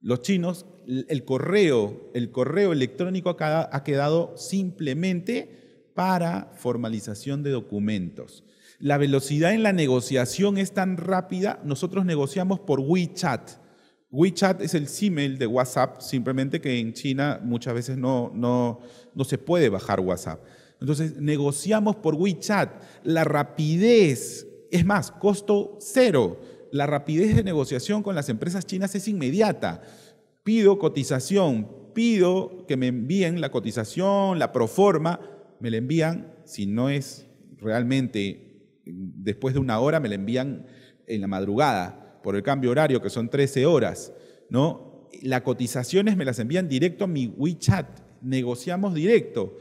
Los chinos, el correo, el correo electrónico ha quedado simplemente para formalización de documentos. La velocidad en la negociación es tan rápida, nosotros negociamos por WeChat. WeChat es el símil de WhatsApp, simplemente que en China muchas veces no, no, no se puede bajar WhatsApp. Entonces, negociamos por WeChat. La rapidez, es más, costo cero. La rapidez de negociación con las empresas chinas es inmediata. Pido cotización, pido que me envíen la cotización, la proforma, me la envían, si no es realmente después de una hora, me la envían en la madrugada por el cambio horario, que son 13 horas, ¿no? Las cotizaciones me las envían directo a mi WeChat, negociamos directo.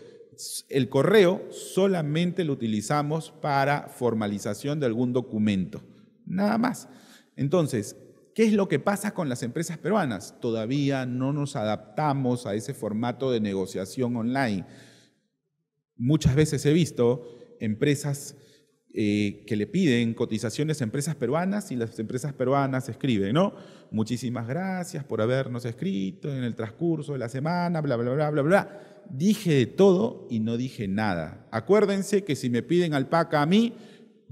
El correo solamente lo utilizamos para formalización de algún documento, nada más. Entonces, ¿Qué es lo que pasa con las empresas peruanas? Todavía no nos adaptamos a ese formato de negociación online. Muchas veces he visto empresas eh, que le piden cotizaciones a empresas peruanas y las empresas peruanas escriben, ¿no? Muchísimas gracias por habernos escrito en el transcurso de la semana, bla, bla, bla, bla, bla. Dije de todo y no dije nada. Acuérdense que si me piden alpaca a mí,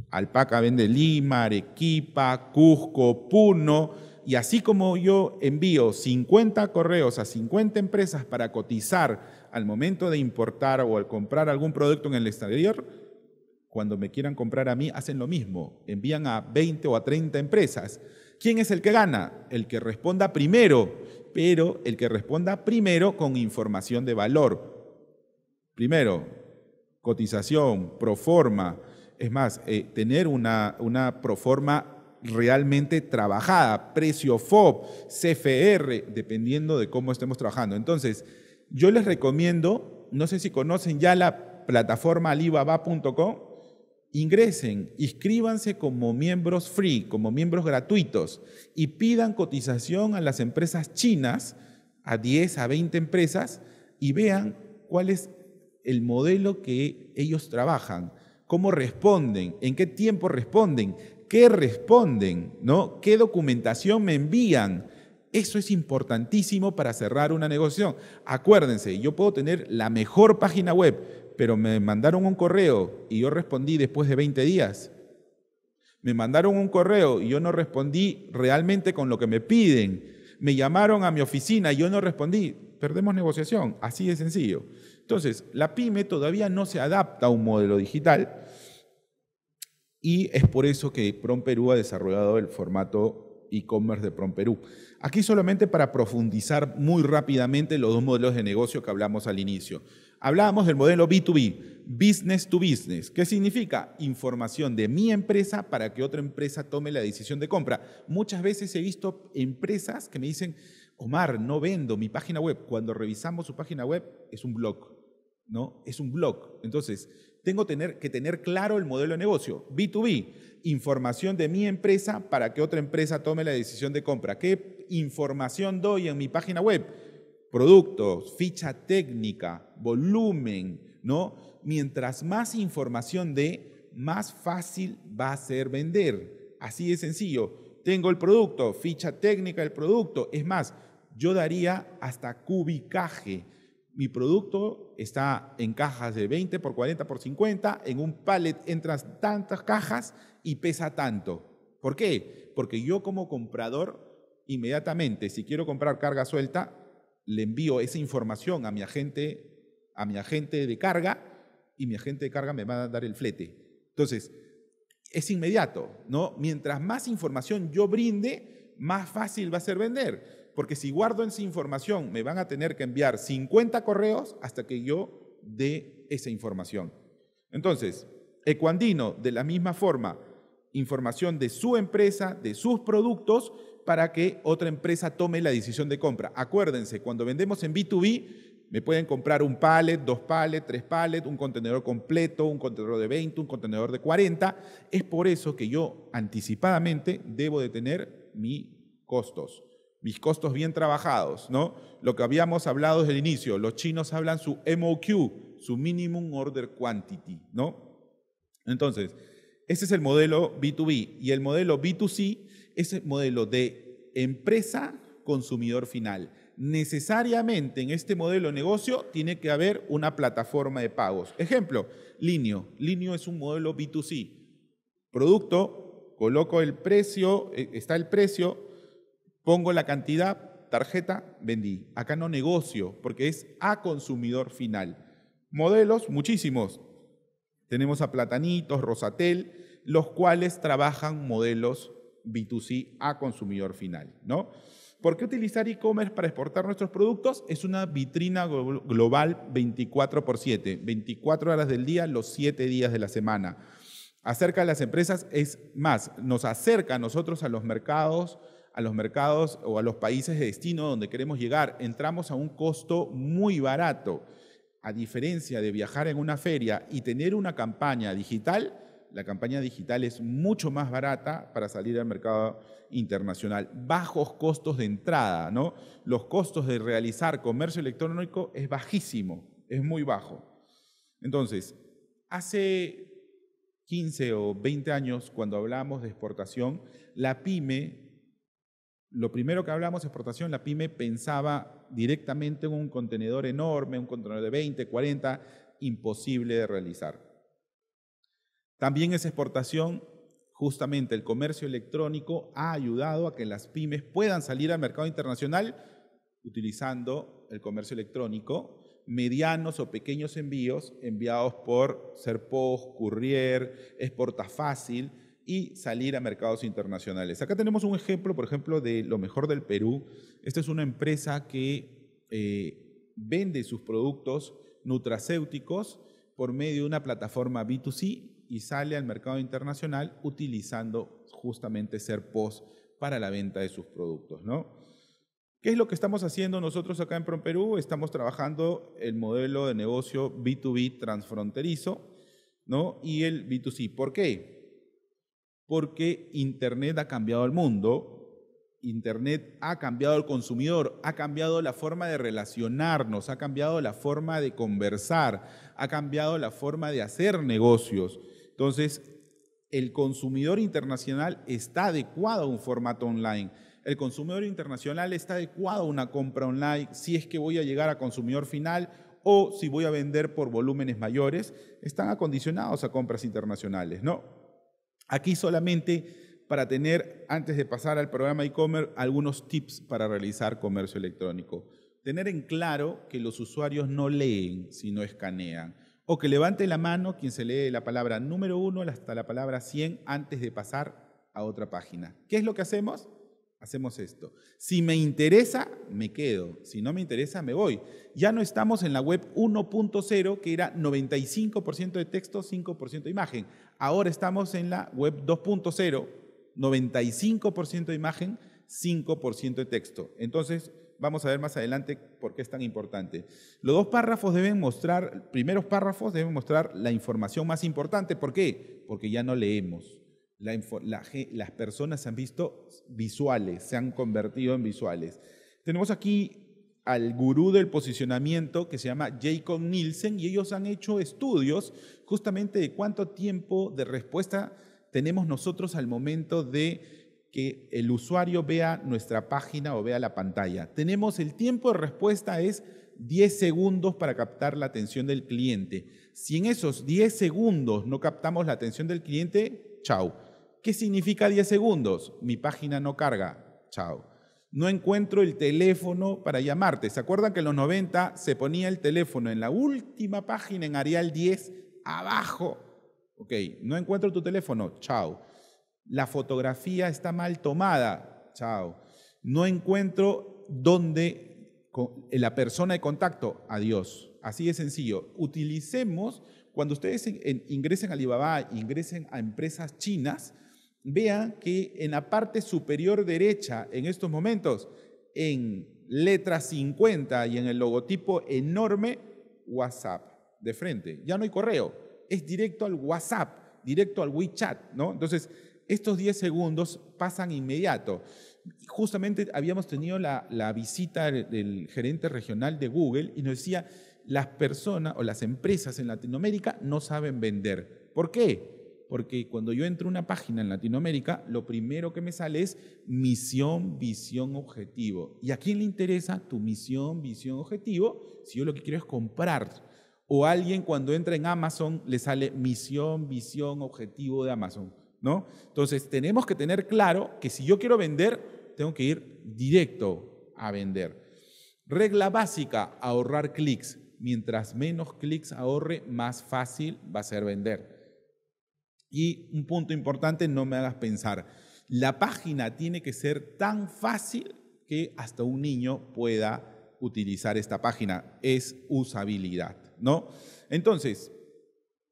alpaca vende Lima, Arequipa, Cusco, Puno, y así como yo envío 50 correos a 50 empresas para cotizar al momento de importar o al comprar algún producto en el exterior, cuando me quieran comprar a mí, hacen lo mismo. Envían a 20 o a 30 empresas. ¿Quién es el que gana? El que responda primero, pero el que responda primero con información de valor. Primero, cotización, proforma. Es más, eh, tener una, una proforma realmente trabajada, precio FOB, CFR, dependiendo de cómo estemos trabajando. Entonces, yo les recomiendo, no sé si conocen ya la plataforma alibaba.com, ingresen, inscríbanse como miembros free, como miembros gratuitos y pidan cotización a las empresas chinas, a 10, a 20 empresas, y vean cuál es el modelo que ellos trabajan, cómo responden, en qué tiempo responden, qué responden, ¿no? qué documentación me envían. Eso es importantísimo para cerrar una negociación. Acuérdense, yo puedo tener la mejor página web, pero me mandaron un correo y yo respondí después de 20 días. Me mandaron un correo y yo no respondí realmente con lo que me piden. Me llamaron a mi oficina y yo no respondí. Perdemos negociación, así de sencillo. Entonces, la pyme todavía no se adapta a un modelo digital y es por eso que Prom Perú ha desarrollado el formato e-commerce de Prom Perú. Aquí solamente para profundizar muy rápidamente los dos modelos de negocio que hablamos al inicio. Hablábamos del modelo B2B, business to business. ¿Qué significa? Información de mi empresa para que otra empresa tome la decisión de compra. Muchas veces he visto empresas que me dicen, Omar, no vendo mi página web. Cuando revisamos su página web, es un blog, ¿no? Es un blog. Entonces, tengo que tener claro el modelo de negocio. B2B, información de mi empresa para que otra empresa tome la decisión de compra. ¿Qué información doy en mi página web? Productos, ficha técnica, volumen, ¿no? Mientras más información dé, más fácil va a ser vender. Así de sencillo. Tengo el producto, ficha técnica del producto. Es más, yo daría hasta cubicaje mi producto está en cajas de 20 por 40 por 50, en un pallet entran tantas cajas y pesa tanto. ¿Por qué? Porque yo como comprador, inmediatamente, si quiero comprar carga suelta, le envío esa información a mi agente, a mi agente de carga y mi agente de carga me va a dar el flete. Entonces, es inmediato, ¿no? Mientras más información yo brinde, más fácil va a ser vender. Porque si guardo esa información, me van a tener que enviar 50 correos hasta que yo dé esa información. Entonces, Ecuandino, de la misma forma, información de su empresa, de sus productos, para que otra empresa tome la decisión de compra. Acuérdense, cuando vendemos en B2B, me pueden comprar un pallet, dos pallets, tres pallets, un contenedor completo, un contenedor de 20, un contenedor de 40. Es por eso que yo anticipadamente debo de tener mis costos mis costos bien trabajados, ¿no? Lo que habíamos hablado desde el inicio, los chinos hablan su MOQ, su Minimum Order Quantity, ¿no? Entonces, ese es el modelo B2B y el modelo B2C es el modelo de empresa consumidor final. Necesariamente en este modelo de negocio tiene que haber una plataforma de pagos. Ejemplo, Linio. Linio es un modelo B2C. Producto, coloco el precio, eh, está el precio, Pongo la cantidad, tarjeta, vendí. Acá no negocio, porque es a consumidor final. Modelos, muchísimos. Tenemos a Platanitos, Rosatel, los cuales trabajan modelos B2C a consumidor final, ¿no? ¿Por qué utilizar e-commerce para exportar nuestros productos? Es una vitrina global 24 por 7, 24 horas del día, los 7 días de la semana. Acerca a las empresas es más, nos acerca a nosotros a los mercados a los mercados o a los países de destino donde queremos llegar, entramos a un costo muy barato. A diferencia de viajar en una feria y tener una campaña digital, la campaña digital es mucho más barata para salir al mercado internacional. Bajos costos de entrada, ¿no? Los costos de realizar comercio electrónico es bajísimo, es muy bajo. Entonces, hace 15 o 20 años, cuando hablamos de exportación, la pyme lo primero que hablamos exportación, la pyme pensaba directamente en un contenedor enorme, un contenedor de 20, 40, imposible de realizar. También esa exportación, justamente el comercio electrónico ha ayudado a que las pymes puedan salir al mercado internacional utilizando el comercio electrónico, medianos o pequeños envíos enviados por Serpos, Courier, Exporta Fácil, y salir a mercados internacionales. Acá tenemos un ejemplo, por ejemplo, de lo mejor del Perú. Esta es una empresa que eh, vende sus productos nutracéuticos por medio de una plataforma B2C y sale al mercado internacional utilizando justamente SERPOS para la venta de sus productos, ¿no? ¿Qué es lo que estamos haciendo nosotros acá en PromPerú? Estamos trabajando el modelo de negocio B2B transfronterizo, ¿no? Y el B2C. ¿Por qué? porque Internet ha cambiado el mundo, Internet ha cambiado al consumidor, ha cambiado la forma de relacionarnos, ha cambiado la forma de conversar, ha cambiado la forma de hacer negocios. Entonces, el consumidor internacional está adecuado a un formato online. El consumidor internacional está adecuado a una compra online si es que voy a llegar a consumidor final o si voy a vender por volúmenes mayores, están acondicionados a compras internacionales, ¿no? Aquí solamente para tener, antes de pasar al programa e-commerce, algunos tips para realizar comercio electrónico. Tener en claro que los usuarios no leen, sino escanean. O que levante la mano quien se lee la palabra número uno hasta la palabra 100 antes de pasar a otra página. ¿Qué es lo que hacemos? hacemos esto. Si me interesa, me quedo. Si no me interesa, me voy. Ya no estamos en la web 1.0, que era 95% de texto, 5% de imagen. Ahora estamos en la web 2.0, 95% de imagen, 5% de texto. Entonces, vamos a ver más adelante por qué es tan importante. Los dos párrafos deben mostrar, primeros párrafos deben mostrar la información más importante. ¿Por qué? Porque ya no leemos las personas se han visto visuales, se han convertido en visuales. Tenemos aquí al gurú del posicionamiento que se llama Jacob Nielsen y ellos han hecho estudios justamente de cuánto tiempo de respuesta tenemos nosotros al momento de que el usuario vea nuestra página o vea la pantalla. Tenemos el tiempo de respuesta es 10 segundos para captar la atención del cliente. Si en esos 10 segundos no captamos la atención del cliente, chao ¿Qué significa 10 segundos? Mi página no carga. Chao. No encuentro el teléfono para llamarte. ¿Se acuerdan que en los 90 se ponía el teléfono en la última página, en Arial 10, abajo? Ok, no encuentro tu teléfono. Chao. La fotografía está mal tomada. Chao. No encuentro dónde eh, la persona de contacto, adiós. Así de sencillo. Utilicemos, cuando ustedes ingresen a Alibaba, ingresen a empresas chinas, Vean que en la parte superior derecha, en estos momentos, en letra 50 y en el logotipo enorme, WhatsApp de frente. Ya no hay correo, es directo al WhatsApp, directo al WeChat, ¿no? Entonces, estos 10 segundos pasan inmediato. Justamente habíamos tenido la, visita del gerente regional de Google y nos decía, las personas o las empresas en Latinoamérica no saben vender. ¿Por qué? Porque cuando yo entro a una página en Latinoamérica, lo primero que me sale es misión, visión, objetivo. ¿Y a quién le interesa tu misión, visión, objetivo? Si yo lo que quiero es comprar. O alguien cuando entra en Amazon le sale misión, visión, objetivo de Amazon, ¿no? Entonces, tenemos que tener claro que si yo quiero vender, tengo que ir directo a vender. Regla básica, ahorrar clics. Mientras menos clics ahorre, más fácil va a ser vender. Y un punto importante, no me hagas pensar, la página tiene que ser tan fácil que hasta un niño pueda utilizar esta página. Es usabilidad, ¿no? Entonces,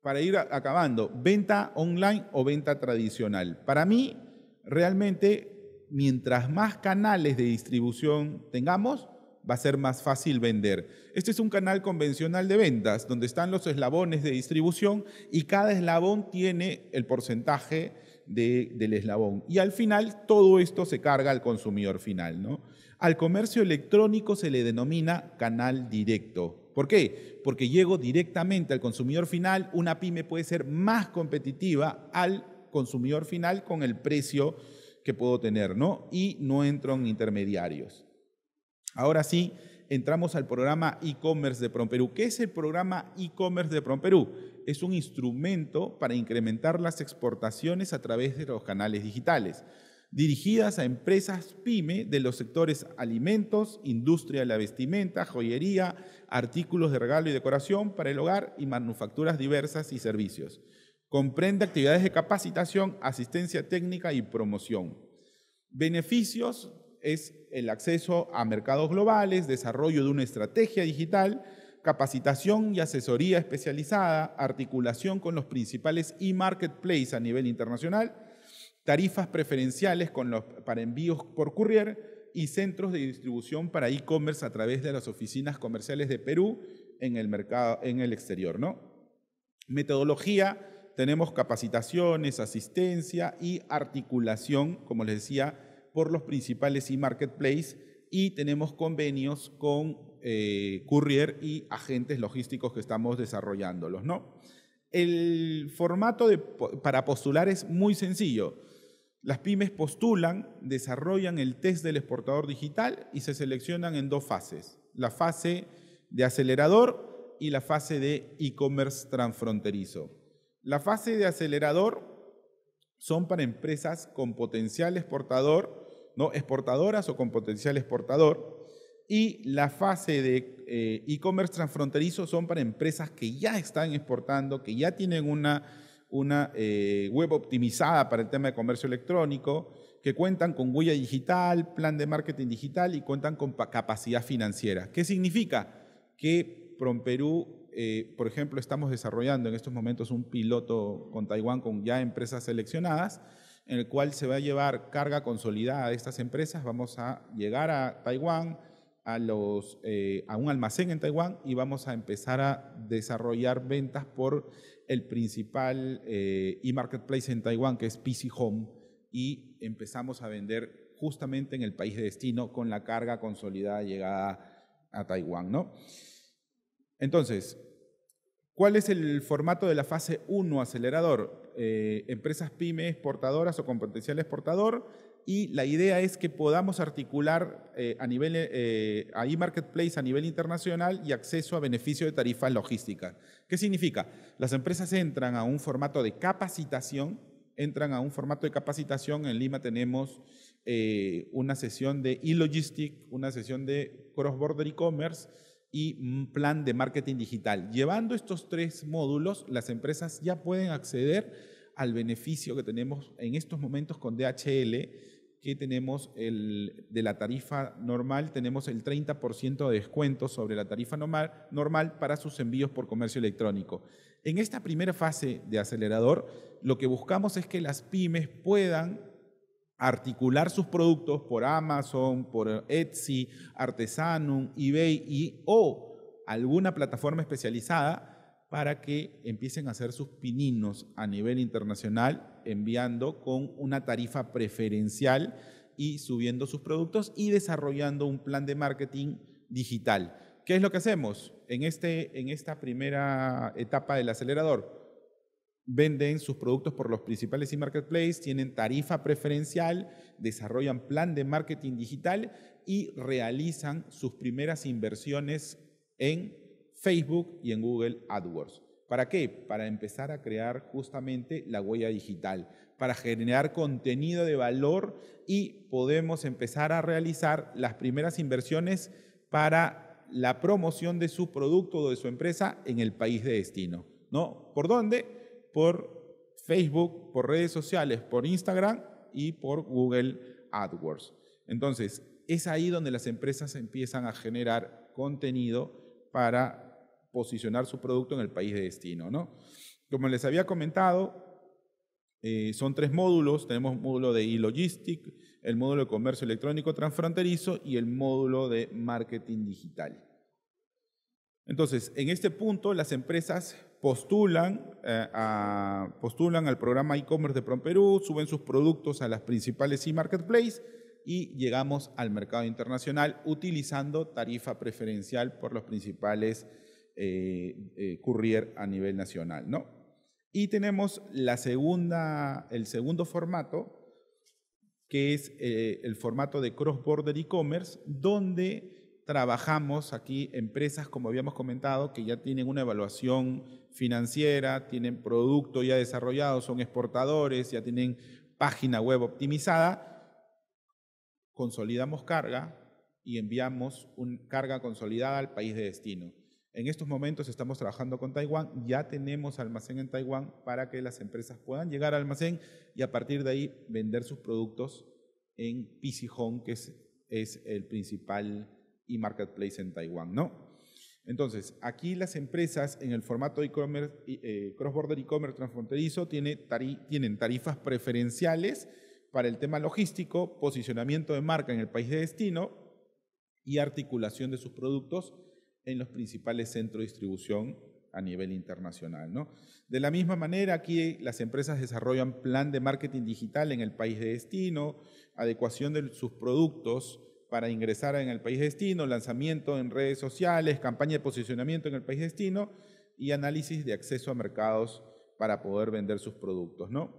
para ir acabando, venta online o venta tradicional. Para mí, realmente, mientras más canales de distribución tengamos, va a ser más fácil vender. Este es un canal convencional de ventas donde están los eslabones de distribución y cada eslabón tiene el porcentaje del eslabón. Y al final todo esto se carga al consumidor final. ¿no? Al comercio electrónico se le denomina canal directo. ¿Por qué? Porque llego directamente al consumidor final. Una pyme puede ser más competitiva al consumidor final con el precio que puedo tener, ¿no? Y no entro en intermediarios. Ahora sí, entramos al programa e-commerce de PromPerú. ¿Qué es el programa e-commerce de PromPerú? Es un instrumento para incrementar las exportaciones a través de los canales digitales, dirigidas a empresas pyme de los sectores alimentos, industria de la vestimenta, joyería, artículos de regalo y decoración para el hogar y manufacturas diversas y servicios. Comprende actividades de capacitación, asistencia técnica y promoción. Beneficios es el acceso a mercados globales, desarrollo de una estrategia digital, capacitación y asesoría especializada, articulación con los principales e-marketplace a nivel internacional, tarifas preferenciales con los, para envíos por courier y centros de distribución para e-commerce a través de las oficinas comerciales de Perú en el, mercado, en el exterior. ¿no? Metodología, tenemos capacitaciones, asistencia y articulación, como les decía, por los principales e-marketplace y tenemos convenios con eh, courier y agentes logísticos que estamos desarrollándolos. El formato para postular es muy sencillo. Las pymes postulan, desarrollan el test del exportador digital y se seleccionan en dos fases, la fase de acelerador y la fase de e-commerce transfronterizo. La fase de acelerador son para empresas con potencial exportador ¿no? exportadoras o con potencial exportador. Y la fase de eh, e-commerce transfronterizo son para empresas que ya están exportando, que ya tienen una, una eh, web optimizada para el tema de comercio electrónico, que cuentan con huella digital, plan de marketing digital y cuentan con capacidad financiera. ¿Qué significa? Que PromPerú, eh, por ejemplo, estamos desarrollando en estos momentos un piloto con Taiwán con ya empresas seleccionadas en el cual se va a llevar carga consolidada de estas empresas. Vamos a llegar a Taiwán, a, eh, un almacén en Taiwán y vamos a empezar a desarrollar ventas por el principal eh, e-marketplace en Taiwán, que es PC Home, y empezamos a vender justamente en el país de destino con la carga consolidada llegada a Taiwán. ¿no? Entonces, ¿cuál es el formato de la fase 1 acelerador? Eh, empresas pyme exportadoras o con potencial exportador y la idea es que podamos articular eh, a nivel eh, a e-marketplace a nivel internacional y acceso a beneficio de tarifas logísticas. ¿Qué significa? Las empresas entran a un formato de capacitación, entran a un formato de capacitación. En Lima tenemos una sesión de e-logistic, una sesión de cross-border e-commerce y plan de marketing digital. Llevando estos tres módulos, las empresas ya pueden acceder al beneficio que tenemos en estos momentos con DHL, que tenemos el, de la tarifa normal, tenemos el 30% de descuento sobre la tarifa normal para sus envíos por comercio electrónico. En esta primera fase de acelerador, lo que buscamos es que las pymes puedan articular sus productos por Amazon, por Etsy, Artesanum, eBay o alguna plataforma especializada para que empiecen a hacer sus pininos a nivel internacional enviando con una tarifa preferencial y subiendo sus productos y desarrollando un plan de marketing digital. ¿Qué es lo que hacemos en este, esta primera etapa del acelerador? Venden sus productos por los principales e-marketplaces, tienen tarifa preferencial, desarrollan plan de marketing digital y realizan sus primeras inversiones en Facebook y en Google AdWords. ¿Para qué? Para empezar a crear justamente la huella digital, para generar contenido de valor y podemos empezar a realizar las primeras inversiones para la promoción de su producto o de su empresa en el país de destino. ¿No? ¿Por dónde? por Facebook, por redes sociales, por Instagram y por Google AdWords. Entonces, es ahí donde las empresas empiezan a generar contenido para posicionar su producto en el país de destino. ¿no? Como les había comentado, eh, son tres módulos. Tenemos módulo de e-logistic, el módulo de comercio electrónico transfronterizo y el módulo de marketing digital. Entonces, en este punto, las empresas postulan, eh, postulan al programa e-commerce de PromPerú, suben sus productos a las principales e-marketplace y llegamos al mercado internacional utilizando tarifa preferencial por los principales eh, eh courier a nivel nacional, ¿no? Y tenemos la segunda, el segundo formato, que es eh, el formato de cross-border e-commerce, donde trabajamos aquí empresas, como habíamos comentado, que ya tienen una evaluación financiera, tienen producto ya desarrollado, son exportadores, ya tienen página web optimizada, consolidamos carga y enviamos una carga consolidada al país de destino. En estos momentos estamos trabajando con Taiwán, ya tenemos almacén en Taiwán para que las empresas puedan llegar al almacén y a partir de ahí vender sus productos en PC que es, el principal e-marketplace en Taiwán, ¿no? Entonces, aquí las empresas en el formato e cross-border e-commerce transfronterizo tienen tarifas preferenciales para el tema logístico, posicionamiento de marca en el país de destino y articulación de sus productos en los principales centros de distribución a nivel internacional. De la misma manera, aquí las empresas desarrollan plan de marketing digital en el país de destino, adecuación de sus productos para ingresar en el país destino, lanzamiento en redes sociales, campaña de posicionamiento en el país destino y análisis de acceso a mercados para poder vender sus productos. ¿no?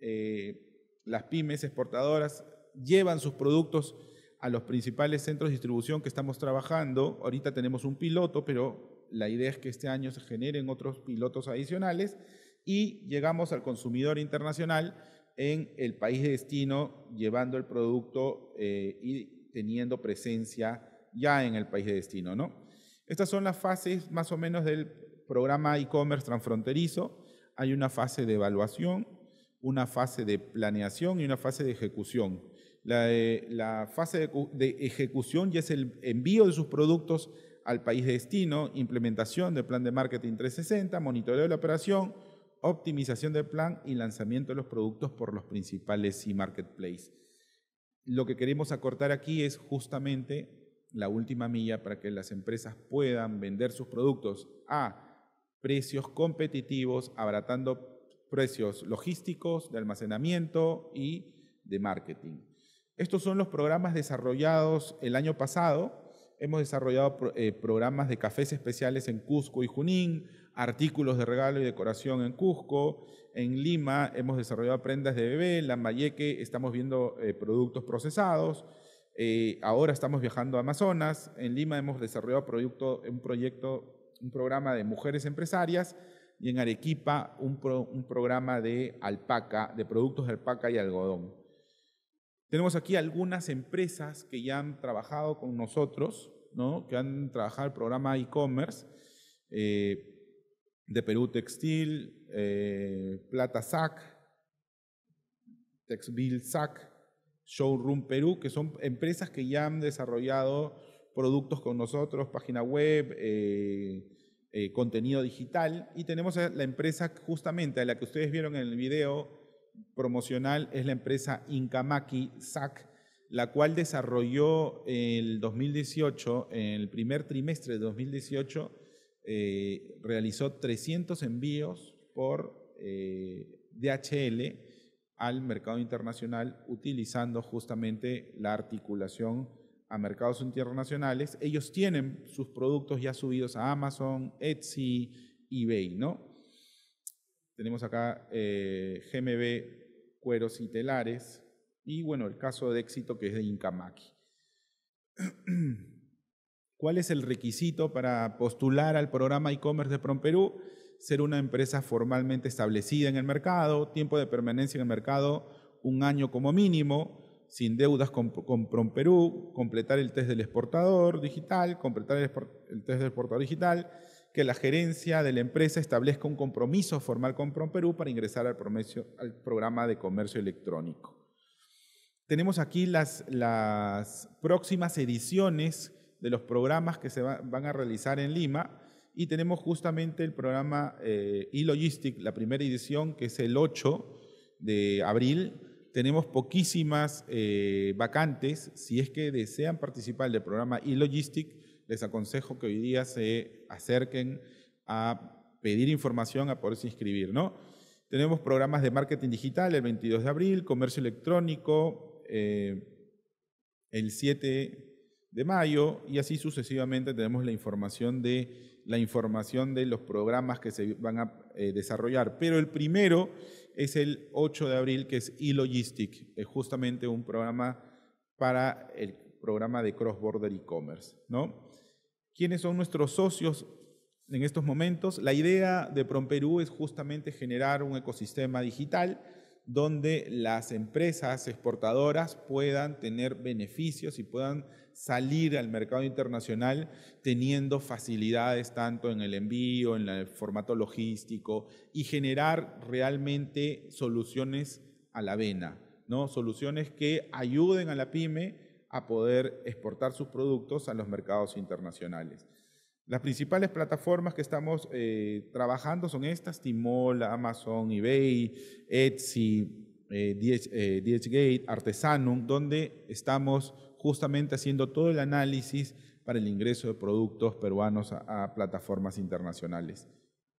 Eh, las pymes exportadoras llevan sus productos a los principales centros de distribución que estamos trabajando. Ahorita tenemos un piloto, pero la idea es que este año se generen otros pilotos adicionales y llegamos al consumidor internacional en el país destino llevando el producto eh, y teniendo presencia ya en el país de destino, ¿no? Estas son las fases más o menos del programa e-commerce transfronterizo. Hay una fase de evaluación, una fase de planeación y una fase de ejecución. La, eh, fase de, de ejecución ya es el envío de sus productos al país de destino, implementación del plan de marketing 360, monitoreo de la operación, optimización del plan y lanzamiento de los productos por los principales e-marketplace lo que queremos acortar aquí es justamente la última milla para que las empresas puedan vender sus productos a precios competitivos, abaratando precios logísticos, de almacenamiento y de marketing. Estos son los programas desarrollados el año pasado hemos desarrollado eh, programas de cafés especiales en Cusco y Junín, artículos de regalo y decoración en Cusco, en Lima hemos desarrollado prendas de bebé, en Lambayeque estamos viendo eh, productos procesados, eh, ahora estamos viajando a Amazonas, en Lima hemos desarrollado un proyecto, un programa de mujeres empresarias y en Arequipa un programa de alpaca, de productos de alpaca y algodón. Tenemos aquí algunas empresas que ya han trabajado con nosotros, que han trabajado el programa e-commerce eh, de Perú Textil, eh, Plata SAC, SAC, Showroom Perú, que son empresas que ya han desarrollado productos con nosotros, página web, eh, contenido digital. Y tenemos la empresa justamente a la que ustedes vieron en el video promocional es la empresa Incamaki SAC, la cual desarrolló el 2018, en el primer trimestre de 2018, eh, realizó 300 envíos por eh, DHL al mercado internacional utilizando justamente la articulación a mercados internacionales. Ellos tienen sus productos ya subidos a Amazon, Etsy, eBay, ¿no? Tenemos acá eh, GMB Cueros y Telares y bueno, el caso de éxito que es de Incamaki. [clears throat] ¿Cuál es el requisito para postular al programa e-commerce de PromPerú? Ser una empresa formalmente establecida en el mercado, tiempo de permanencia en el mercado un año como mínimo, sin deudas con, con PromPerú, completar el test del exportador digital, completar el test del exportador digital, que la gerencia de la empresa establezca un compromiso formal con PromPerú para ingresar al, al programa de comercio electrónico. Tenemos aquí las, las próximas ediciones de los programas que se van a realizar en Lima y tenemos justamente el programa eh, e-logistic, la primera edición que es el 8 de abril. Tenemos poquísimas eh, vacantes. Si es que desean participar del programa e-logistic, les aconsejo que hoy día se acerquen a pedir información, a poderse inscribir, ¿no? Tenemos programas de marketing digital el 22 de abril, comercio electrónico eh, el 7 de mayo y así sucesivamente tenemos la información de la información de los programas que se van a eh, desarrollar. Pero el primero es el 8 de abril, que es e-logistic, es justamente un programa para el programa de cross-border e-commerce, ¿no? quiénes son nuestros socios en estos momentos. La idea de PromPerú es justamente generar un ecosistema digital donde las empresas exportadoras puedan tener beneficios y puedan salir al mercado internacional teniendo facilidades tanto en el envío, en el formato logístico y generar realmente soluciones a la vena, ¿no? Soluciones que ayuden a la pyme a poder exportar sus productos a los mercados internacionales. Las principales plataformas que estamos eh, trabajando son estas, Timol, Amazon, eBay, Etsy, eh, eh Artesanum, donde estamos justamente haciendo todo el análisis para el ingreso de productos peruanos a plataformas internacionales.